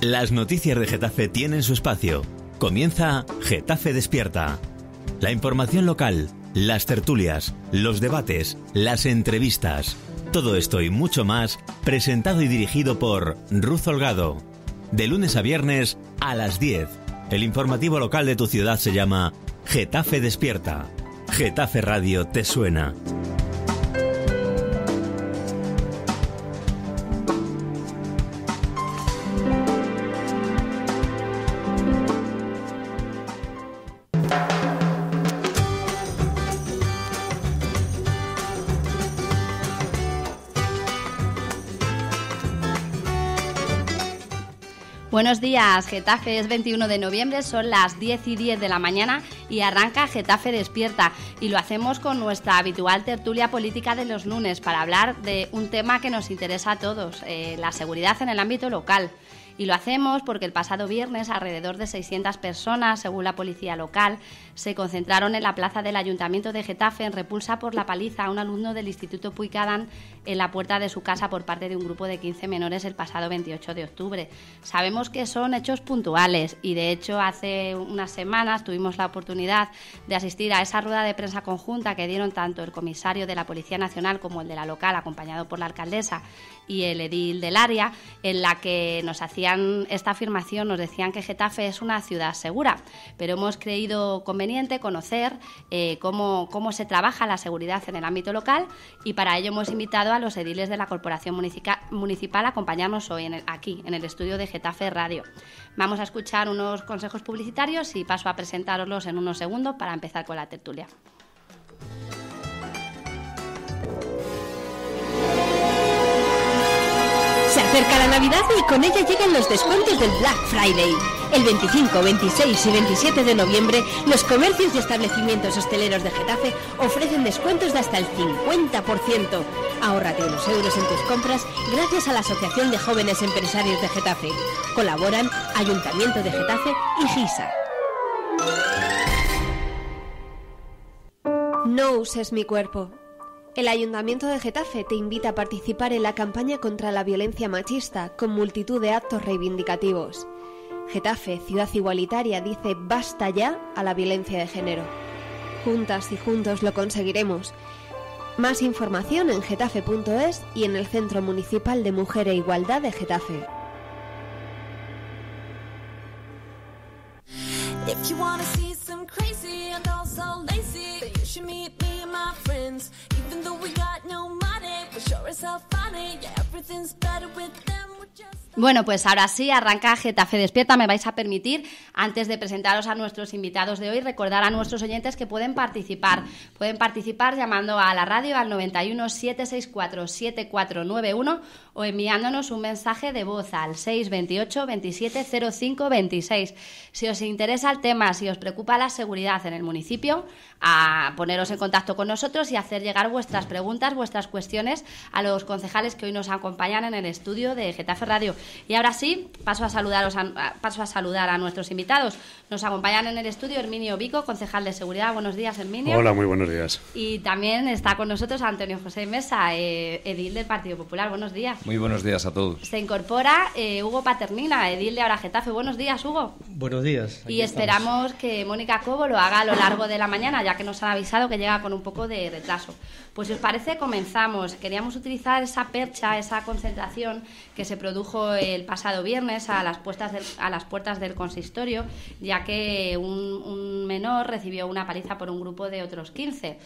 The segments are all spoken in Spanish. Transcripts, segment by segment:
Las noticias de Getafe tienen su espacio. Comienza Getafe Despierta. La información local, las tertulias, los debates, las entrevistas. Todo esto y mucho más presentado y dirigido por Ruz Holgado. De lunes a viernes a las 10. El informativo local de tu ciudad se llama Getafe Despierta. Getafe Radio te suena. Buenos días, Getafe es 21 de noviembre, son las 10 y 10 de la mañana y arranca Getafe Despierta y lo hacemos con nuestra habitual tertulia política de los lunes para hablar de un tema que nos interesa a todos, eh, la seguridad en el ámbito local. Y lo hacemos porque el pasado viernes alrededor de 600 personas, según la policía local, se concentraron en la plaza del Ayuntamiento de Getafe en repulsa por la paliza a un alumno del Instituto Puicadán en la puerta de su casa por parte de un grupo de 15 menores el pasado 28 de octubre. Sabemos que son hechos puntuales y de hecho hace unas semanas tuvimos la oportunidad de asistir a esa rueda de prensa conjunta que dieron tanto el comisario de la Policía Nacional como el de la local acompañado por la alcaldesa y el edil del área, en la que nos hacían esta afirmación, nos decían que Getafe es una ciudad segura, pero hemos creído conveniente conocer eh, cómo, se trabaja la seguridad en el ámbito local y para ello hemos invitado a los ediles de la Corporación Municipal, a acompañarnos hoy aquí, en el estudio de Getafe Radio. Vamos a escuchar unos consejos publicitarios y paso a presentaroslos en unos segundos para empezar con la tertulia. Cerca la Navidad y con ella llegan los descuentos del Black Friday. El 25, 26 y 27 de noviembre, los comercios y establecimientos hosteleros de Getafe ofrecen descuentos de hasta el 50%. Ahórrate unos euros en tus compras gracias a la Asociación de Jóvenes Empresarios de Getafe. Colaboran Ayuntamiento de Getafe y GISA. No uses mi cuerpo. El Ayuntamiento de Getafe te invita a participar en la campaña contra la violencia machista con multitud de actos reivindicativos. Getafe, ciudad igualitaria, dice basta ya a la violencia de género. Juntas y juntos lo conseguiremos. Más información en getafe.es y en el Centro Municipal de Mujer e Igualdad de Getafe. Bueno, pues ahora sí, arranca Getafe Despierta. Me vais a permitir, antes de presentaros a nuestros invitados de hoy, recordar a nuestros oyentes que pueden participar. Pueden participar llamando a la radio al 91 764 7491 o enviándonos un mensaje de voz al 628 2705 26. Si os interesa el tema, si os preocupa la seguridad en el municipio, a poneros en contacto con nosotros y hacer llegar vuestras preguntas, vuestras cuestiones a los concejales que hoy nos acompañan en el estudio de Getafe Radio. Y ahora sí, paso a, saludaros paso a saludar a nuestros invitados. Nos acompañan en el estudio Herminio Vico, concejal de seguridad. Buenos días, Herminio. Hola, muy buenos días. Y también está con nosotros Antonio José Mesa, eh, edil del Partido Popular. Buenos días. Muy buenos días a todos. Se incorpora eh, Hugo Paternina, edil de Ahora Buenos días, Hugo. Buenos días. Y esperamos que Mónica Cobo lo haga a lo largo de la mañana, ya que nos han avisado que llega con un poco de retraso. Pues si os parece, comenzamos. Queríamos utilizar esa percha, esa concentración que se produjo el pasado viernes a las, puertas del consistorio, ya que un, un menor recibió una paliza por un grupo de otros 15.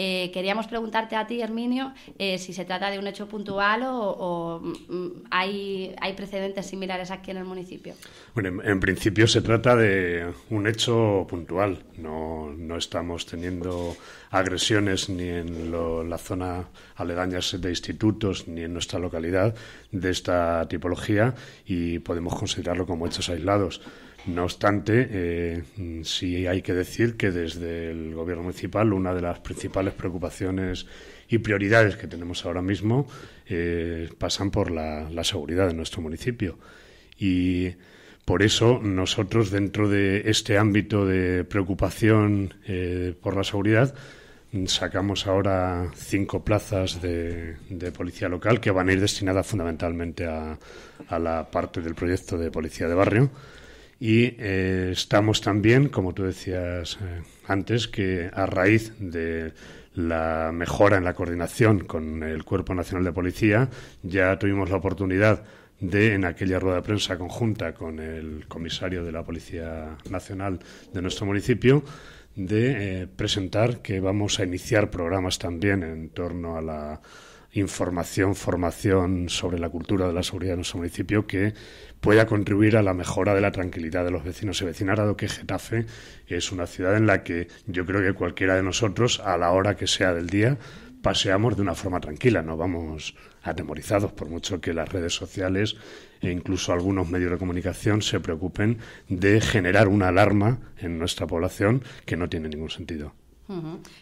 Eh, queríamos preguntarte a ti, Herminio, eh, si se trata de un hecho puntual o, mm, hay, precedentes similares aquí en el municipio. Bueno, en, principio se trata de un hecho puntual. No, no estamos teniendo agresiones ni en la zona aledaña de institutos ni en nuestra localidad de esta tipología y podemos considerarlo como hechos aislados. No obstante, eh, sí hay que decir que desde el Gobierno municipal una de las principales preocupaciones y prioridades que tenemos ahora mismo eh, pasan por la, seguridad de nuestro municipio. Y por eso nosotros dentro de este ámbito de preocupación eh, por la seguridad sacamos ahora cinco plazas de, policía local que van a ir destinadas fundamentalmente a la parte del proyecto de policía de barrio y eh, estamos también, como tú decías eh, antes, que a raíz de la mejora en la coordinación con el Cuerpo Nacional de Policía, ya tuvimos la oportunidad de, en aquella rueda de prensa conjunta con el comisario de la Policía Nacional de nuestro municipio, de eh, presentar que vamos a iniciar programas también en torno a la información, formación sobre la cultura de la seguridad en nuestro municipio que pueda contribuir a la mejora de la tranquilidad de los vecinos y vecinas, dado que Getafe es una ciudad en la que yo creo que cualquiera de nosotros, a la hora que sea del día, paseamos de una forma tranquila, no vamos atemorizados, por mucho que las redes sociales e incluso algunos medios de comunicación se preocupen de generar una alarma en nuestra población que no tiene ningún sentido.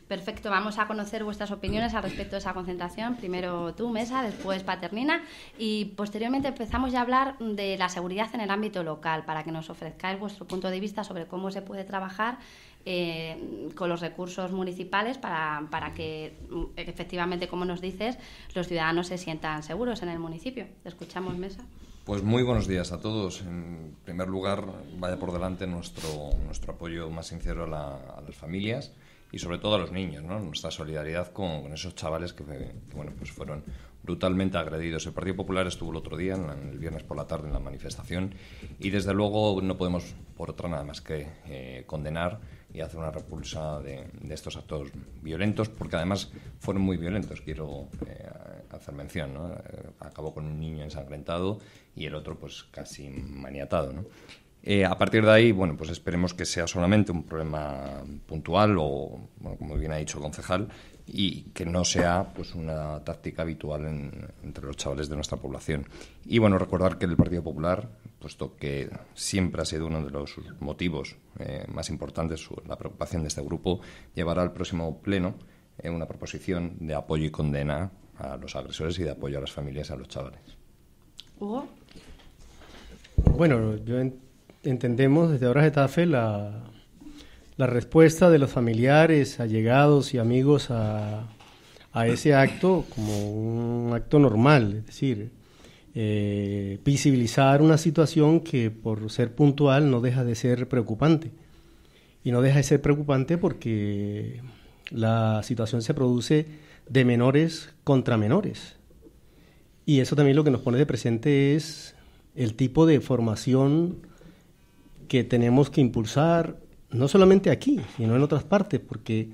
Perfecto, vamos a conocer vuestras opiniones al respecto de esa concentración. Primero tú, Mesa, después Paternina y posteriormente empezamos ya a hablar de la seguridad en el ámbito local para que nos ofrezcáis vuestro punto de vista sobre cómo se puede trabajar eh, con los recursos municipales para, que mm, efectivamente, como nos dices, los ciudadanos se sientan seguros en el municipio. ¿Te escuchamos, Mesa? Pues muy buenos días a todos. En primer lugar, vaya por delante nuestro, apoyo más sincero a las familias y sobre todo a los niños, Nuestra solidaridad con, esos chavales que, bueno, pues fueron brutalmente agredidos. El Partido Popular estuvo el otro día, en el viernes por la tarde, en la manifestación y desde luego no podemos por otra nada más que eh, condenar y hacer una repulsa de, estos actos violentos, porque además fueron muy violentos, quiero eh, hacer mención, eh, Acabó con un niño ensangrentado y el otro pues casi maniatado, ¿no? Eh, a partir de ahí, bueno, pues esperemos que sea solamente un problema puntual o, como bien ha dicho el concejal, y que no sea pues una táctica habitual entre los chavales de nuestra población. Y bueno, recordar que el Partido Popular, puesto que siempre ha sido uno de los motivos eh, más importantes la preocupación de este grupo, llevará al próximo pleno eh, una proposición de apoyo y condena a los agresores y de apoyo a las familias y a los chavales. Hugo. Bueno, yo entiendo entendemos desde ahora Getafe la, la respuesta de los familiares, allegados y amigos a, ese acto como un acto normal, es decir, eh, visibilizar una situación que por ser puntual no deja de ser preocupante. Y no deja de ser preocupante porque la situación se produce de menores contra menores. Y eso también lo que nos pone de presente es el tipo de formación que tenemos que impulsar, no solamente aquí, sino en otras partes, porque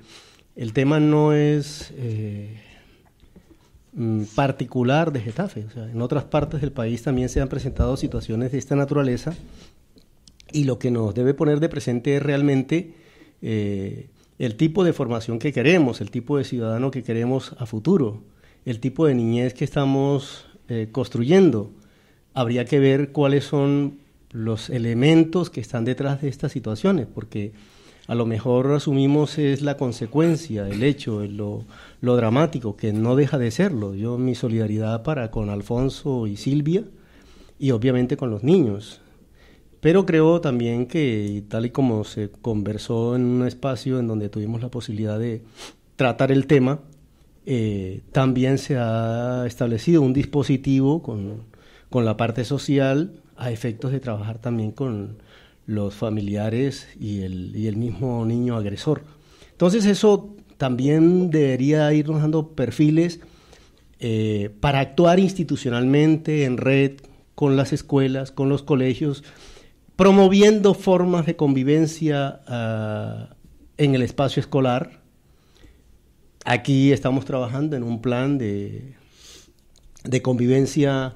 el tema no es eh, mm, particular de Getafe. en otras partes del país también se han presentado situaciones de esta naturaleza y lo que nos debe poner de presente es realmente eh, el tipo de formación que queremos, el tipo de ciudadano que queremos a futuro, el tipo de niñez que estamos eh, construyendo. Habría que ver cuáles son los elementos que están detrás de estas situaciones, porque a lo mejor asumimos es la consecuencia, el hecho, lo, dramático, que no deja de serlo. Yo mi solidaridad para con Alfonso y Silvia y obviamente con los niños. Pero creo también que tal y como se conversó en un espacio en donde tuvimos la posibilidad de tratar el tema, eh, también se ha establecido un dispositivo con, con la parte social a efectos de trabajar también con los familiares y el, mismo niño agresor. Entonces eso también debería irnos dando perfiles eh, para actuar institucionalmente en red con las escuelas, con los colegios, promoviendo formas de convivencia ah, en el espacio escolar. Aquí estamos trabajando en un plan de, convivencia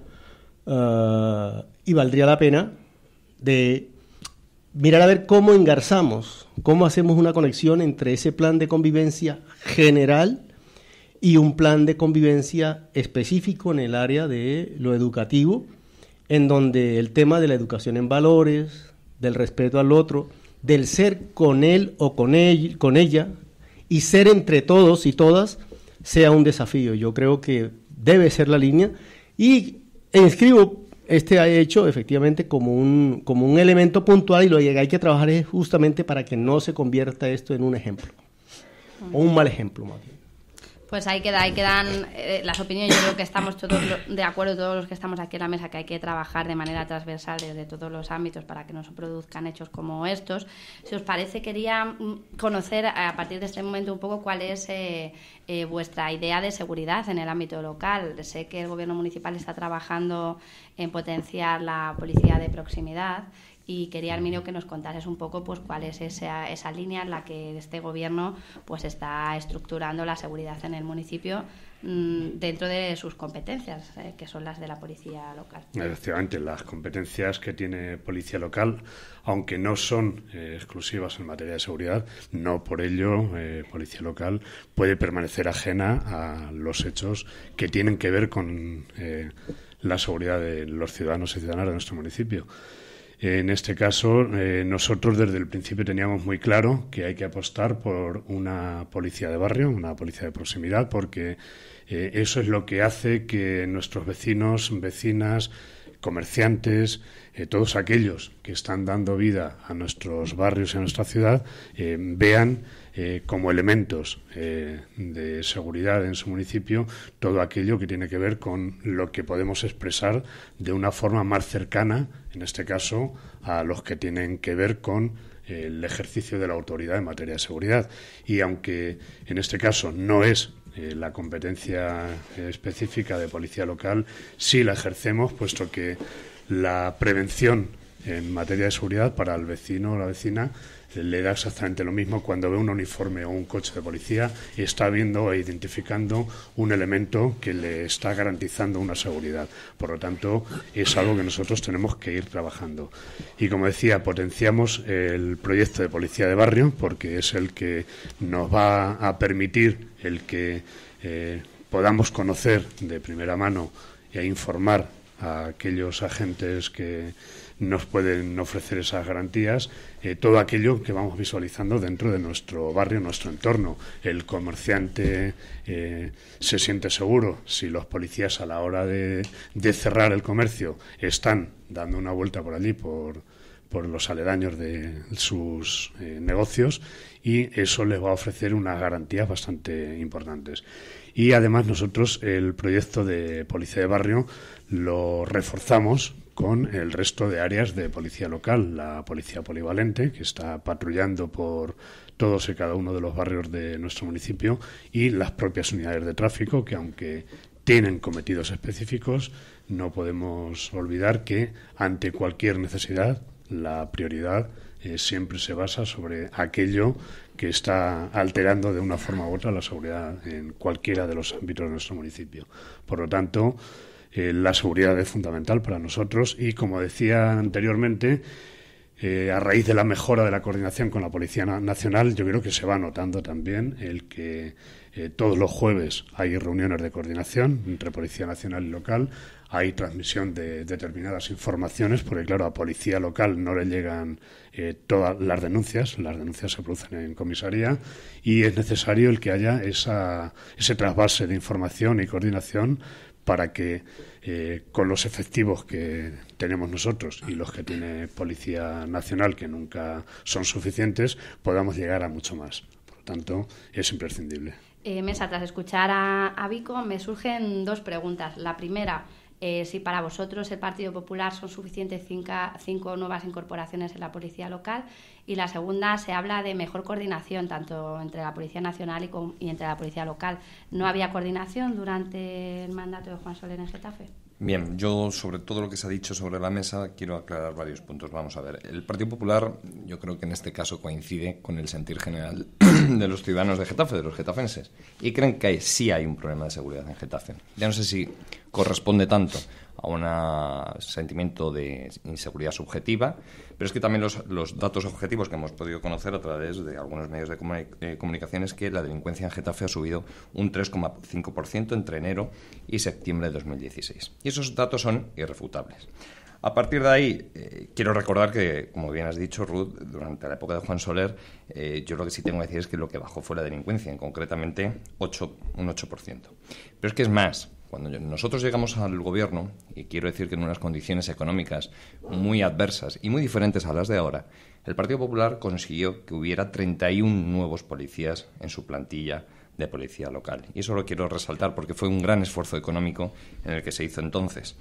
ah, y valdría la pena de mirar a ver cómo engarzamos, cómo hacemos una conexión entre ese plan de convivencia general y un plan de convivencia específico en el área de lo educativo, en donde el tema de la educación en valores, del respeto al otro, del ser con él o con, ella y ser entre todos y todas sea un desafío. Yo creo que debe ser la línea y e inscribo este ha hecho efectivamente como un, como un elemento puntual y lo que hay que trabajar es justamente para que no se convierta esto en un ejemplo, o un mal ejemplo más bien. Pues ahí queda, ahí quedan eh, las opiniones. Yo creo que estamos todos de acuerdo, todos los que estamos aquí en la mesa, que hay que trabajar de manera transversal desde todos los ámbitos para que no se produzcan hechos como estos. Si os parece, quería mm, conocer a partir de este momento un poco cuál es eh, eh, vuestra idea de seguridad en el ámbito local. Sé que el gobierno municipal está trabajando en potenciar la policía de proximidad y quería, Arminio, que nos contases un poco pues, cuál es esa, línea en la que este gobierno pues, está estructurando la seguridad en el municipio mm, dentro de sus competencias, eh, que son las de la policía local. Efectivamente, las competencias que tiene policía local, aunque no son eh, exclusivas en materia de seguridad, no por ello eh, policía local puede permanecer ajena a los hechos que tienen que ver con la seguridad de los ciudadanos y ciudadanas de nuestro municipio. En este caso, eh, nosotros desde el principio teníamos muy claro que hay que apostar por una policía de barrio, una policía de proximidad, porque eh, eso es lo que hace que nuestros vecinos, vecinas, comerciantes, eh, todos aquellos que están dando vida a nuestros barrios y a nuestra ciudad, eh, vean eh, como elementos de seguridad en su municipio todo aquello que tiene que ver con lo que podemos expresar de una forma más cercana, en este caso, a los que tienen que ver con el ejercicio de la autoridad en materia de seguridad. Y aunque en este caso no es eh, la competencia eh, específica de policía local sí la ejercemos, puesto que la prevención en materia de seguridad para el vecino o la vecina le da exactamente lo mismo cuando ve un uniforme o un coche de policía y está viendo e identificando un elemento que le está garantizando una seguridad. Por lo tanto, es algo que nosotros tenemos que ir trabajando. Y como decía, potenciamos el proyecto de policía de barrio porque es el que nos va a permitir el que eh, podamos conocer de primera mano e informar a aquellos agentes que nos pueden ofrecer esas garantías eh, todo aquello que vamos visualizando dentro de nuestro barrio, nuestro entorno. El comerciante eh, se siente seguro si los policías a la hora de, cerrar el comercio están dando una vuelta por allí, por, los aledaños de sus eh, negocios y eso les va a ofrecer unas garantías bastante importantes. Y además nosotros el proyecto de policía de barrio lo reforzamos con el resto de áreas de policía local, la policía polivalente, que está patrullando por todos y cada uno de los barrios de nuestro municipio, y las propias unidades de tráfico, que aunque tienen cometidos específicos, no podemos olvidar que ante cualquier necesidad, la prioridad eh, siempre se basa sobre aquello que está alterando de una forma u otra la seguridad en cualquiera de los ámbitos de nuestro municipio. Por lo tanto, eh, la seguridad es fundamental para nosotros y, como decía anteriormente, eh, a raíz de la mejora de la coordinación con la Policía Nacional, yo creo que se va notando también el que eh, todos los jueves hay reuniones de coordinación entre Policía Nacional y local, hay transmisión de determinadas informaciones, porque claro, a Policía Local no le llegan todas las denuncias, las denuncias se producen en comisaría y es necesario el que haya esa, ese trasvase de información y coordinación para que eh, con los efectivos que tenemos nosotros y los que tiene Policía Nacional, que nunca son suficientes, podamos llegar a mucho más. Por lo tanto, es imprescindible. Eh, mesa, tras escuchar a, a me surgen dos preguntas. La primera, eh, si para vosotros el Partido Popular son suficientes cinco, nuevas incorporaciones en la policía local. Y la segunda, se habla de mejor coordinación tanto entre la Policía Nacional y, entre la Policía Local. ¿No había coordinación durante el mandato de Juan Soler en Getafe? Bien, yo sobre todo lo que se ha dicho sobre la mesa quiero aclarar varios puntos. Vamos a ver, el Partido Popular yo creo que en este caso coincide con el sentir general de los ciudadanos de Getafe, de los getafenses, y creen que sí hay un problema de seguridad en Getafe. Ya no sé si corresponde tanto a un sentimiento de inseguridad subjetiva, pero es que también los, datos objetivos que hemos podido conocer a través de algunos medios de eh, comunicación es que la delincuencia en Getafe ha subido un 3,5% entre enero y septiembre de 2016. Y esos datos son irrefutables. A partir de ahí, eh, quiero recordar que, como bien has dicho, Ruth, durante la época de Juan Soler, eh, yo lo que sí tengo que decir es que lo que bajó fue la delincuencia, en concretamente 8, un 8%. Pero es que es más, cuando nosotros llegamos al gobierno, y quiero decir que en unas condiciones económicas muy adversas y muy diferentes a las de ahora, el Partido Popular consiguió que hubiera 31 nuevos policías en su plantilla de policía local. Y eso lo quiero resaltar porque fue un gran esfuerzo económico en el que se hizo entonces.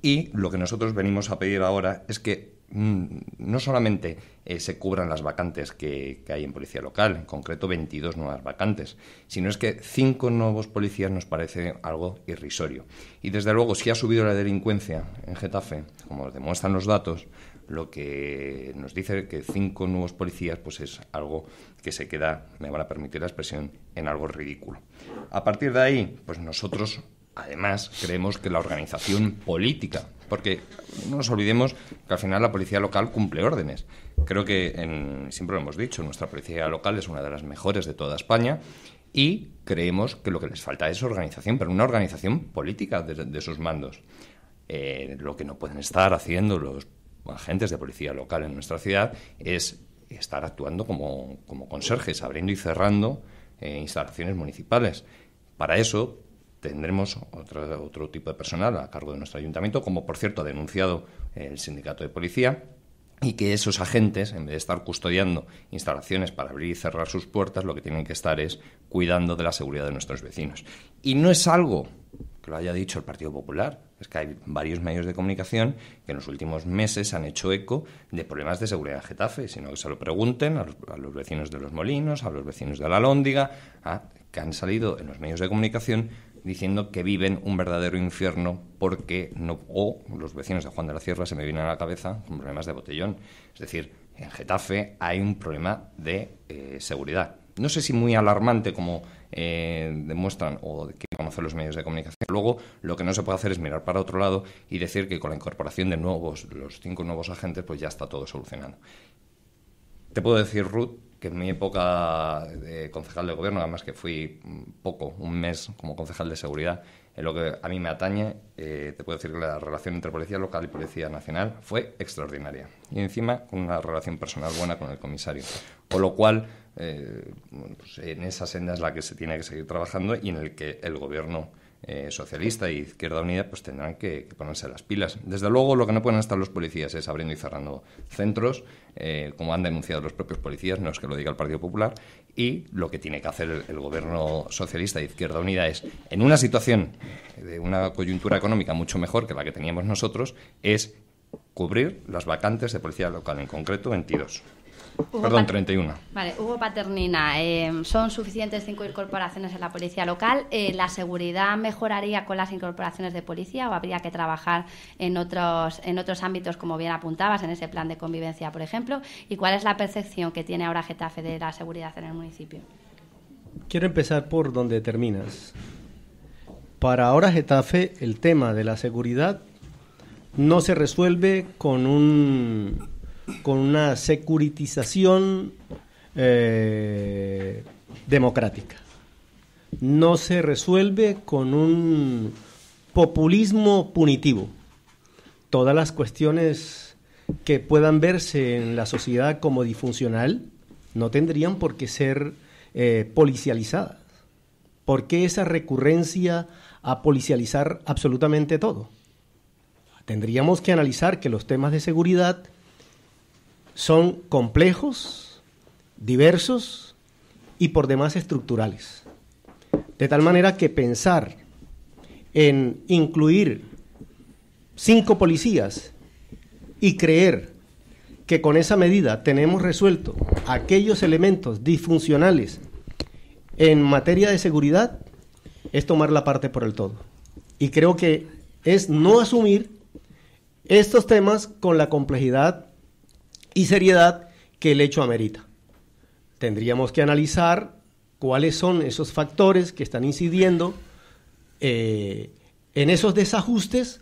Y lo que nosotros venimos a pedir ahora es que Mm, no solamente eh, se cubran las vacantes que, hay en policía local, en concreto 22 nuevas vacantes, sino es que cinco nuevos policías nos parece algo irrisorio. Y desde luego, si ha subido la delincuencia en Getafe, como demuestran los datos, lo que nos dice que cinco nuevos policías pues es algo que se queda, me van a permitir la expresión, en algo ridículo. A partir de ahí, pues nosotros además creemos que la organización política porque no nos olvidemos que al final la policía local cumple órdenes. Creo que, siempre lo hemos dicho, nuestra policía local es una de las mejores de toda España y creemos que lo que les falta es organización, pero una organización política de, sus mandos. Eh, lo que no pueden estar haciendo los agentes de policía local en nuestra ciudad es estar actuando como, conserjes, abriendo y cerrando eh, instalaciones municipales. Para eso tendremos otro, otro tipo de personal a cargo de nuestro ayuntamiento, como por cierto ha denunciado el sindicato de policía, y que esos agentes, en vez de estar custodiando instalaciones para abrir y cerrar sus puertas, lo que tienen que estar es cuidando de la seguridad de nuestros vecinos. Y no es algo que lo haya dicho el Partido Popular, es que hay varios medios de comunicación que en los últimos meses han hecho eco de problemas de seguridad en Getafe, sino que se lo pregunten a los, vecinos de Los Molinos, a los vecinos de La Lóndiga, que han salido en los medios de comunicación diciendo que viven un verdadero infierno porque no, o los vecinos de Juan de la Sierra se me vienen a la cabeza con problemas de botellón. Es decir, en Getafe hay un problema de eh, seguridad. No sé si muy alarmante como eh, demuestran o que conocen los medios de comunicación. Luego, lo que no se puede hacer es mirar para otro lado y decir que con la incorporación de nuevos, los cinco nuevos agentes, pues ya está todo solucionado. Te puedo decir, Ruth, que en mi época de concejal de gobierno, además que fui poco, un mes como concejal de seguridad, en lo que a mí me atañe, eh, te puedo decir que la relación entre policía local y policía nacional fue extraordinaria. Y encima con una relación personal buena con el comisario. Con lo cual, eh, pues en esa senda es la que se tiene que seguir trabajando y en el que el gobierno eh, socialista e Izquierda Unida pues tendrán que, ponerse las pilas. Desde luego lo que no pueden estar los policías es abriendo y cerrando centros, eh, como han denunciado los propios policías, no es que lo diga el Partido Popular, y lo que tiene que hacer el, gobierno socialista e Izquierda Unida es, en una situación de una coyuntura económica mucho mejor que la que teníamos nosotros, es cubrir las vacantes de policía local, en concreto en 22. Perdón, 31. Vale, Hugo Paternina, eh, ¿son suficientes cinco incorporaciones en la policía local? Eh, ¿La seguridad mejoraría con las incorporaciones de policía o habría que trabajar en otros, en otros ámbitos, como bien apuntabas, en ese plan de convivencia, por ejemplo? ¿Y cuál es la percepción que tiene ahora Getafe de la seguridad en el municipio? Quiero empezar por donde terminas. Para ahora Getafe, el tema de la seguridad no se resuelve con un con una securitización eh, democrática. No se resuelve con un populismo punitivo. Todas las cuestiones que puedan verse en la sociedad como disfuncional no tendrían por qué ser eh, policializadas. ¿Por qué esa recurrencia a policializar absolutamente todo? Tendríamos que analizar que los temas de seguridad son complejos, diversos y por demás estructurales. De tal manera que pensar en incluir cinco policías y creer que con esa medida tenemos resuelto aquellos elementos disfuncionales en materia de seguridad es tomar la parte por el todo. Y creo que es no asumir estos temas con la complejidad y seriedad que el hecho amerita. Tendríamos que analizar cuáles son esos factores que están incidiendo eh, en esos desajustes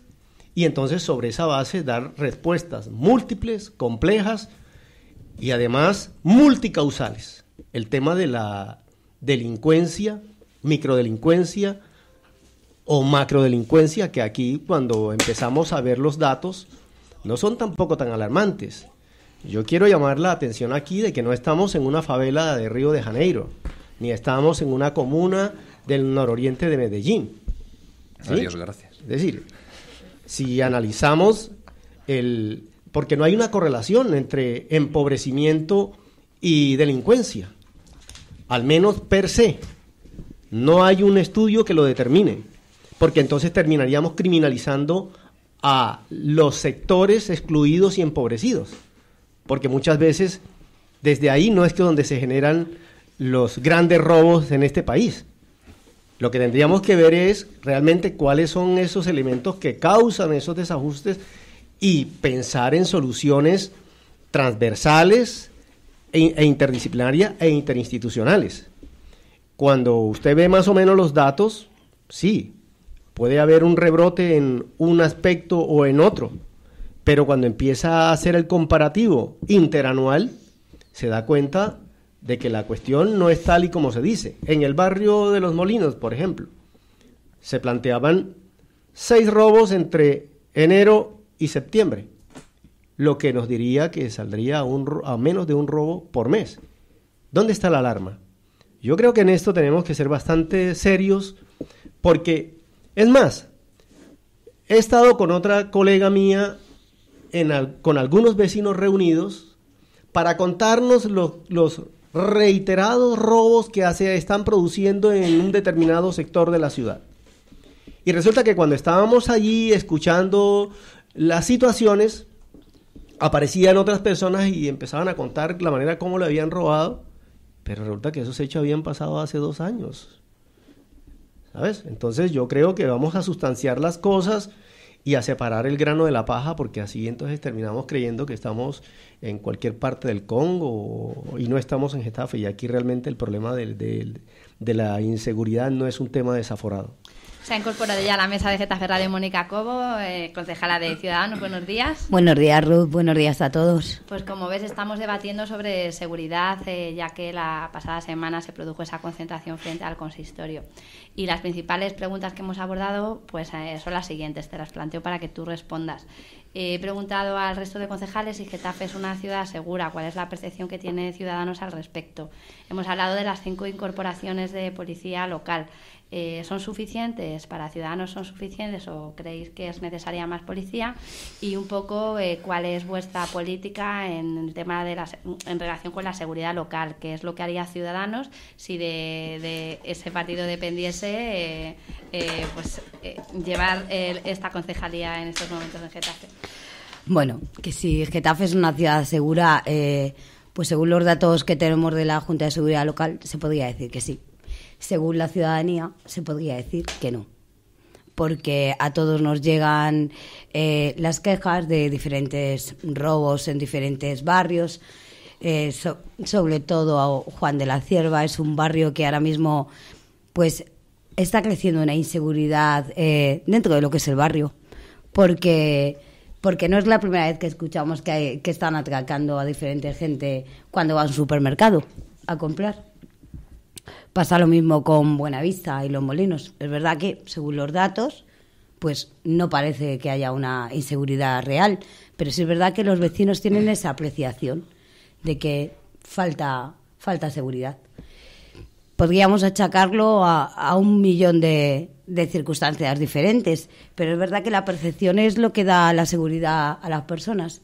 y entonces sobre esa base dar respuestas múltiples, complejas y además multicausales. El tema de la delincuencia, microdelincuencia o macrodelincuencia, que aquí cuando empezamos a ver los datos no son tampoco tan alarmantes. Yo quiero llamar la atención aquí de que no estamos en una favela de Río de Janeiro, ni estamos en una comuna del nororiente de Medellín. Adiós, gracias. Es decir, si analizamos el... porque no hay una correlación entre empobrecimiento y delincuencia, al menos per se. No hay un estudio que lo determine, porque entonces terminaríamos criminalizando a los sectores excluidos y empobrecidos porque muchas veces desde ahí no es que donde se generan los grandes robos en este país. Lo que tendríamos que ver es realmente cuáles son esos elementos que causan esos desajustes y pensar en soluciones transversales e, e interdisciplinarias e interinstitucionales. Cuando usted ve más o menos los datos, sí, puede haber un rebrote en un aspecto o en otro, pero cuando empieza a hacer el comparativo interanual, se da cuenta de que la cuestión no es tal y como se dice. En el barrio de Los Molinos, por ejemplo, se planteaban seis robos entre enero y septiembre, lo que nos diría que saldría a, un, a menos de un robo por mes. ¿Dónde está la alarma? Yo creo que en esto tenemos que ser bastante serios porque, es más, he estado con otra colega mía con algunos vecinos reunidos para contarnos los, reiterados robos que se están produciendo en un determinado sector de la ciudad. Y resulta que cuando estábamos allí escuchando las situaciones, aparecían otras personas y empezaban a contar la manera como le habían robado, pero resulta que esos hechos habían pasado hace dos años. ¿Sabes? Entonces yo creo que vamos a sustanciar las cosas y a separar el grano de la paja, porque así entonces terminamos creyendo que estamos en cualquier parte del Congo y no estamos en Getafe. Y aquí realmente el problema de la inseguridad no es un tema desaforado. Se ha incorporado ya a la mesa de Getafe Radio Mónica Cobo, eh, concejala de Ciudadanos. Buenos días. Buenos días, Ruth. Buenos días a todos. Pues como ves, estamos debatiendo sobre seguridad, eh, ya que la pasada semana se produjo esa concentración frente al consistorio. Y las principales preguntas que hemos abordado pues, eh, son las siguientes, te las planteo para que tú respondas. He preguntado al resto de concejales si Getafe es una ciudad segura, cuál es la percepción que tienen Ciudadanos al respecto. Hemos hablado de las cinco incorporaciones de policía local, eh, son suficientes para ciudadanos, son suficientes o creéis que es necesaria más policía y un poco eh, cuál es vuestra política en el tema de la, en relación con la seguridad local, qué es lo que haría Ciudadanos si de, ese partido dependiese eh, pues llevar esta concejalía en estos momentos en Getafe. Bueno, que si Getafe es una ciudad segura, pues según los datos que tenemos de la Junta de Seguridad Local, se podría decir que sí, según la ciudadanía, se podría decir que no. Porque a todos nos llegan eh, las quejas de diferentes robos en diferentes barrios. Eh, sobre todo a Juan de la Cierva es un barrio que ahora mismo pues está creciendo una inseguridad eh, dentro de lo que es el barrio. Porque porque no es la primera vez que escuchamos que, que, están atracando a diferente gente cuando va a un supermercado a comprar. Pasa lo mismo con Buenavista y Los Molinos. Es verdad que, según los datos, pues no parece que haya una inseguridad real, pero sí es verdad que los vecinos tienen esa apreciación de que falta, falta seguridad. Podríamos achacarlo a, un millón de circunstancias diferentes, pero es verdad que la percepción es lo que da la seguridad a las personas.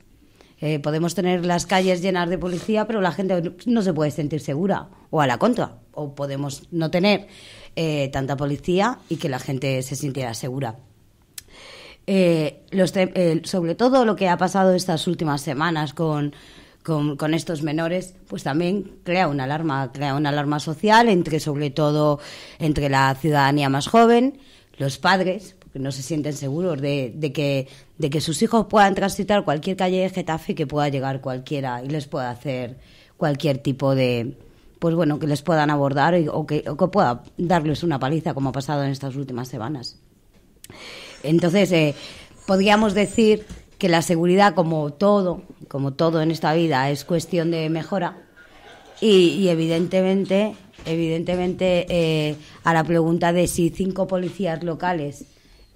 Eh, podemos tener las calles llenas de policía, pero la gente no se puede sentir segura, o a la contra, o podemos no tener eh, tanta policía y que la gente se sintiera segura. Eh, sobre todo lo que ha pasado estas últimas semanas con, con, estos menores, pues también crea una alarma, crea una alarma social entre, sobre todo, entre la ciudadanía más joven, los padres, no se sienten seguros de, que, sus hijos puedan transitar cualquier calle de Getafe y que pueda llegar cualquiera y les pueda hacer cualquier tipo de, pues bueno, que les puedan abordar o que, pueda darles una paliza, como ha pasado en estas últimas semanas. Entonces, eh, podríamos decir que la seguridad, como todo, como todo en esta vida, es cuestión de mejora. Y, evidentemente, evidentemente eh, a la pregunta de si cinco policías locales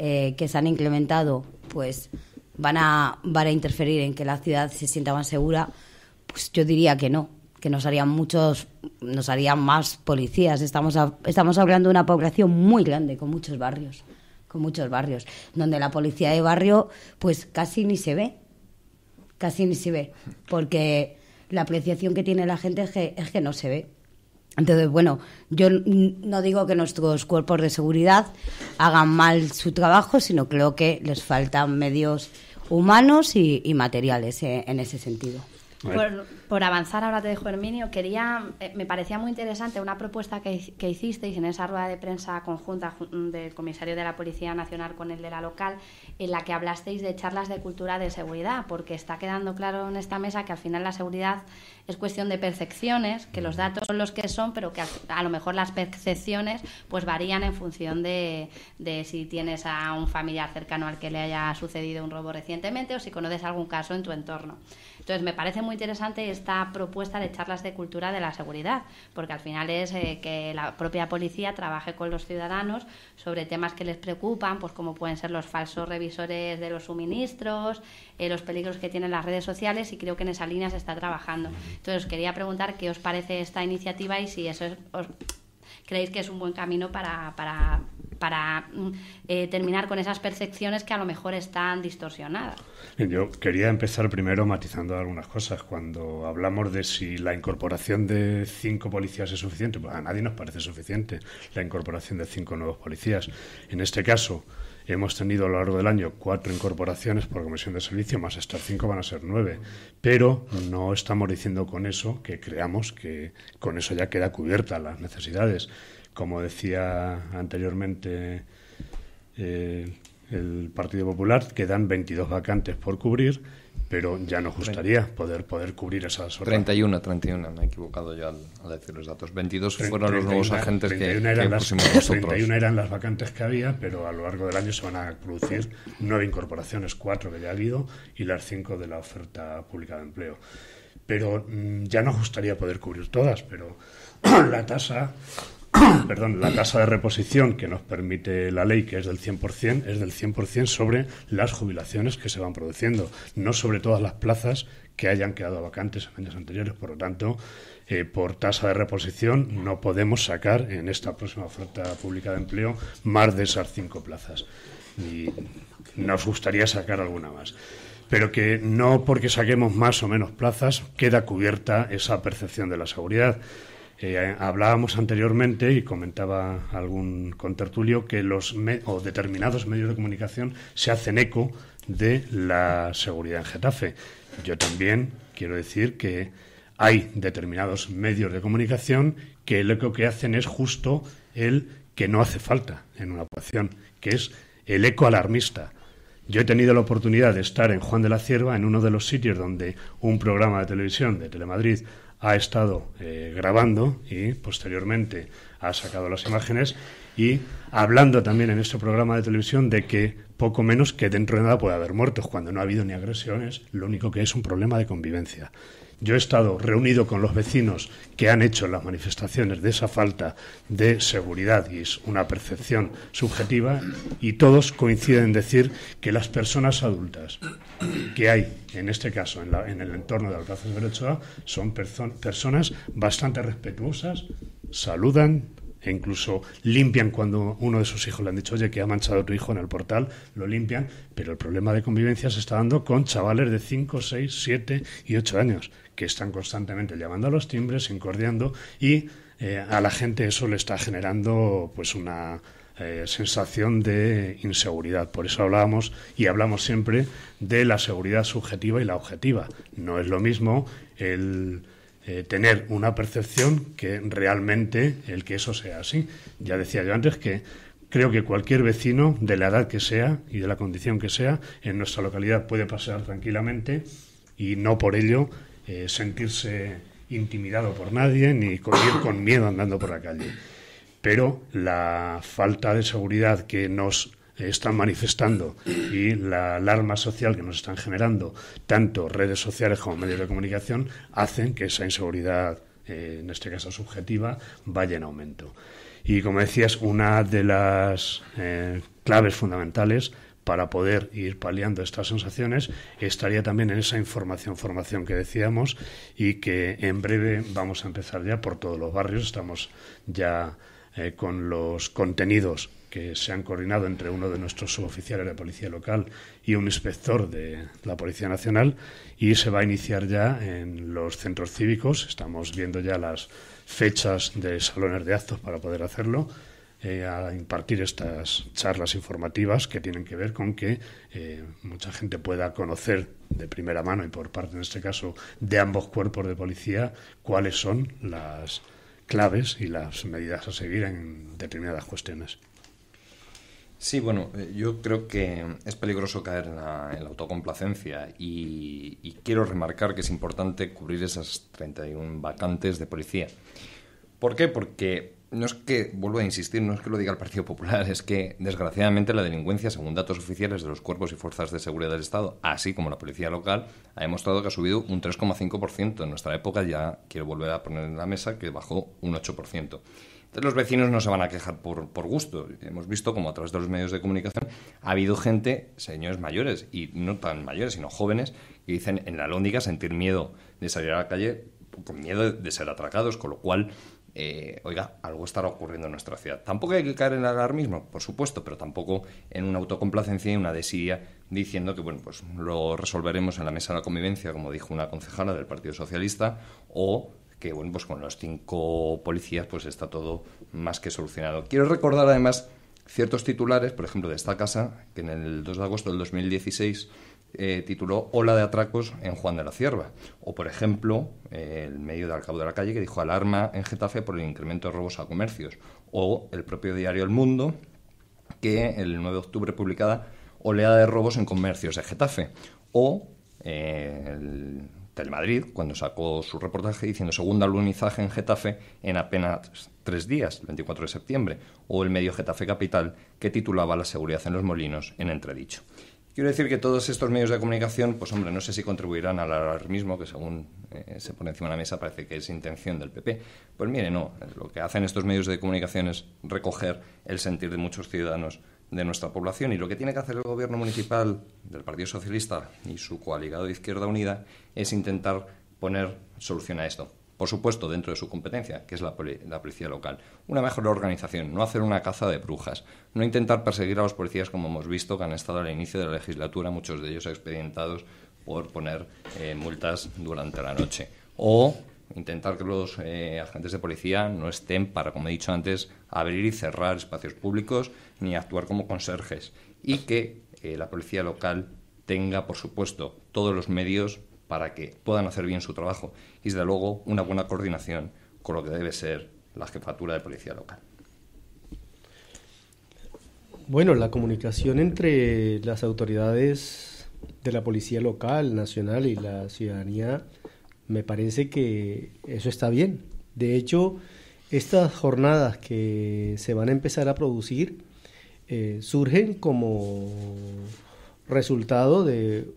eh, que se han implementado, pues van a, van a interferir en que la ciudad se sienta más segura, pues yo diría que no, que nos harían muchos, nos harían más policías. Estamos, estamos hablando de una población muy grande, con muchos barrios, con muchos barrios, donde la policía de barrio, pues casi ni se ve, casi ni se ve, porque la apreciación que tiene la gente es que no se ve. Entonces, bueno, yo no digo que nuestros cuerpos de seguridad hagan mal su trabajo, sino creo que les faltan medios humanos y, materiales eh, en ese sentido por avanzar, ahora te dejo, Herminio, quería, eh, me parecía muy interesante una propuesta que, hicisteis en esa rueda de prensa conjunta del comisario de la Policía Nacional con el de la local, en la que hablasteis de charlas de cultura de seguridad, porque está quedando claro en esta mesa que al final la seguridad es cuestión de percepciones, que los datos son los que son, pero que a, lo mejor las percepciones pues varían en función de, de si tienes a un familiar cercano al que le haya sucedido un robo recientemente o si conoces algún caso en tu entorno. Entonces, me parece muy interesante es esta propuesta de charlas de cultura de la seguridad, porque al final es eh, que la propia policía trabaje con los ciudadanos sobre temas que les preocupan, pues como pueden ser los falsos revisores de los suministros, eh, los peligros que tienen las redes sociales y creo que en esa línea se está trabajando. Entonces, quería preguntar qué os parece esta iniciativa y si eso os, creéis que es un buen camino para para mm, eh, terminar con esas percepciones que a lo mejor están distorsionadas. Yo quería empezar primero matizando algunas cosas. Cuando hablamos de si la incorporación de cinco policías es suficiente, pues a nadie nos parece suficiente la incorporación de cinco nuevos policías. En este caso, hemos tenido a lo largo del año cuatro incorporaciones por comisión de servicio, más estas cinco van a ser nueve. Pero no estamos diciendo con eso que creamos que con eso ya queda cubierta las necesidades como decía anteriormente eh, el Partido Popular, quedan 22 vacantes por cubrir, pero ya nos gustaría poder, poder cubrir esas horas. 31, 31, me he equivocado yo al, decir los datos. 22 fueron los nuevos agentes que, eran nosotros. 31 eran las vacantes que había, pero a lo largo del año se van a producir nueve incorporaciones, cuatro que ya ha habido y las cinco de la oferta pública de empleo. Pero mm, ya nos gustaría poder cubrir todas, pero la tasa perdón, la tasa de reposición que nos permite la ley, que es del 100%, es del 100% sobre las jubilaciones que se van produciendo, no sobre todas las plazas que hayan quedado vacantes en años anteriores. Por lo tanto, eh, por tasa de reposición no podemos sacar en esta próxima oferta pública de empleo más de esas cinco plazas. Y nos gustaría sacar alguna más pero que no porque saquemos más o menos plazas queda cubierta esa percepción de la seguridad hablábamos anteriormente y comentaba algún contertulio que los determinados medios de comunicación se hacen eco de la seguridad en Getafe. Yo también quiero decir que hay determinados medios de comunicación que lo que hacen es justo el que no hace falta en una población, que es el eco alarmista. Yo he tenido la oportunidad de estar en Juan de la Cierva, en uno de los sitios donde un programa de televisión de Telemadrid ha estado eh, grabando y posteriormente ha sacado las imágenes y hablando también en este programa de televisión de que poco menos que dentro de nada puede haber muertos cuando no ha habido ni agresiones, lo único que es un problema de convivencia. Yo he estado reunido con los vecinos que han hecho las manifestaciones de esa falta de seguridad y es una percepción subjetiva y todos coinciden en decir que las personas adultas que hay en este caso en, el entorno de Alcázar de son personas bastante respetuosas, saludan, e incluso limpian cuando uno de sus hijos le han dicho, oye, que ha manchado tu hijo en el portal, lo limpian, pero el problema de convivencia se está dando con chavales de 5, 6, 7 y 8 años, que están constantemente llamando a los timbres, incordiando y eh, a la gente eso le está generando pues una eh, sensación de inseguridad. Por eso hablábamos y hablamos siempre de la seguridad subjetiva y la objetiva. No es lo mismo el eh, tener una percepción que realmente el que eso sea así. Ya decía yo antes que creo que cualquier vecino, de la edad que sea y de la condición que sea, en nuestra localidad puede pasar tranquilamente y no por ello eh, sentirse intimidado por nadie ni correr con miedo andando por la calle. Pero la falta de seguridad que nos están manifestando y la alarma social que nos están generando, tanto redes sociales como medios de comunicación, hacen que esa inseguridad, eh, en este caso subjetiva, vaya en aumento. Y como decías, una de las eh, claves fundamentales para poder ir paliando estas sensaciones, estaría también en esa información, formación que decíamos y que en breve vamos a empezar ya por todos los barrios. Estamos ya eh, con los contenidos que se han coordinado entre uno de nuestros suboficiales de policía local y un inspector de la Policía Nacional y se va a iniciar ya en los centros cívicos. Estamos viendo ya las fechas de salones de actos para poder hacerlo eh, a impartir estas charlas informativas que tienen que ver con que eh, mucha gente pueda conocer de primera mano y por parte, en este caso, de ambos cuerpos de policía, cuáles son las claves y las medidas a seguir en determinadas cuestiones. Sí, bueno, eh, yo creo que es peligroso caer en la, autocomplacencia y, y, quiero remarcar que es importante cubrir esas 31 vacantes de policía. ¿Por qué? Porque no es que, vuelvo a insistir, no es que lo diga el Partido Popular, es que desgraciadamente la delincuencia, según datos oficiales de los cuerpos y fuerzas de seguridad del Estado, así como la policía local, ha demostrado que ha subido un 3,5%. En nuestra época ya quiero volver a poner en la mesa que bajó un 8%. Entonces los vecinos no se van a quejar por, gusto. Hemos visto como a través de los medios de comunicación ha habido gente, señores mayores, y no tan mayores, sino jóvenes, que dicen en la lóndiga sentir miedo de salir a la calle con miedo de ser atracados, con lo cual eh, oiga, algo estará ocurriendo en nuestra ciudad. Tampoco hay que caer en el alarmismo, por supuesto, pero tampoco en una autocomplacencia y una desidia diciendo que, bueno, pues lo resolveremos en la mesa de la convivencia, como dijo una concejala del Partido Socialista, o que, bueno, pues con los cinco policías pues está todo más que solucionado. Quiero recordar además ciertos titulares, por ejemplo, de esta casa, que en el 2 de agosto del 2016 eh, tituló Ola de atracos en Juan de la Cierva. O, por ejemplo, el medio de Al Cabo de la Calle que dijo alarma en Getafe por el incremento de robos a comercios. O el propio diario El Mundo que el 9 de octubre publicada Oleada de robos en comercios de Getafe. O eh, el Telemadrid, cuando sacó su reportaje diciendo segundo alunizaje en Getafe en apenas tres días, el 24 de septiembre, o el medio Getafe Capital, que titulaba La seguridad en los molinos en entredicho. Quiero decir que todos estos medios de comunicación, pues hombre, no sé si contribuirán al alarmismo que según eh, se pone encima de la mesa parece que es intención del PP. Pues mire, no, lo que hacen estos medios de comunicación es recoger el sentir de muchos ciudadanos de nuestra población y lo que tiene que hacer el gobierno municipal del Partido Socialista y su coaligado de Izquierda Unida es intentar poner solución a esto. Por supuesto, dentro de su competencia, que es la, policía local. Una mejor organización, no hacer una caza de brujas, no intentar perseguir a los policías como hemos visto que han estado al inicio de la legislatura, muchos de ellos expedientados por poner eh, multas durante la noche. O intentar que los eh, agentes de policía no estén para, como he dicho antes, abrir y cerrar espacios públicos ni actuar como conserjes. Y que eh, la policía local tenga, por supuesto, todos los medios para que puedan hacer bien su trabajo y, desde luego, una buena coordinación con lo que debe ser la jefatura de policía local. Bueno, la comunicación entre las autoridades de la policía local, nacional y la ciudadanía, me parece que eso está bien. De hecho, estas jornadas que se van a empezar a producir eh, surgen como resultado de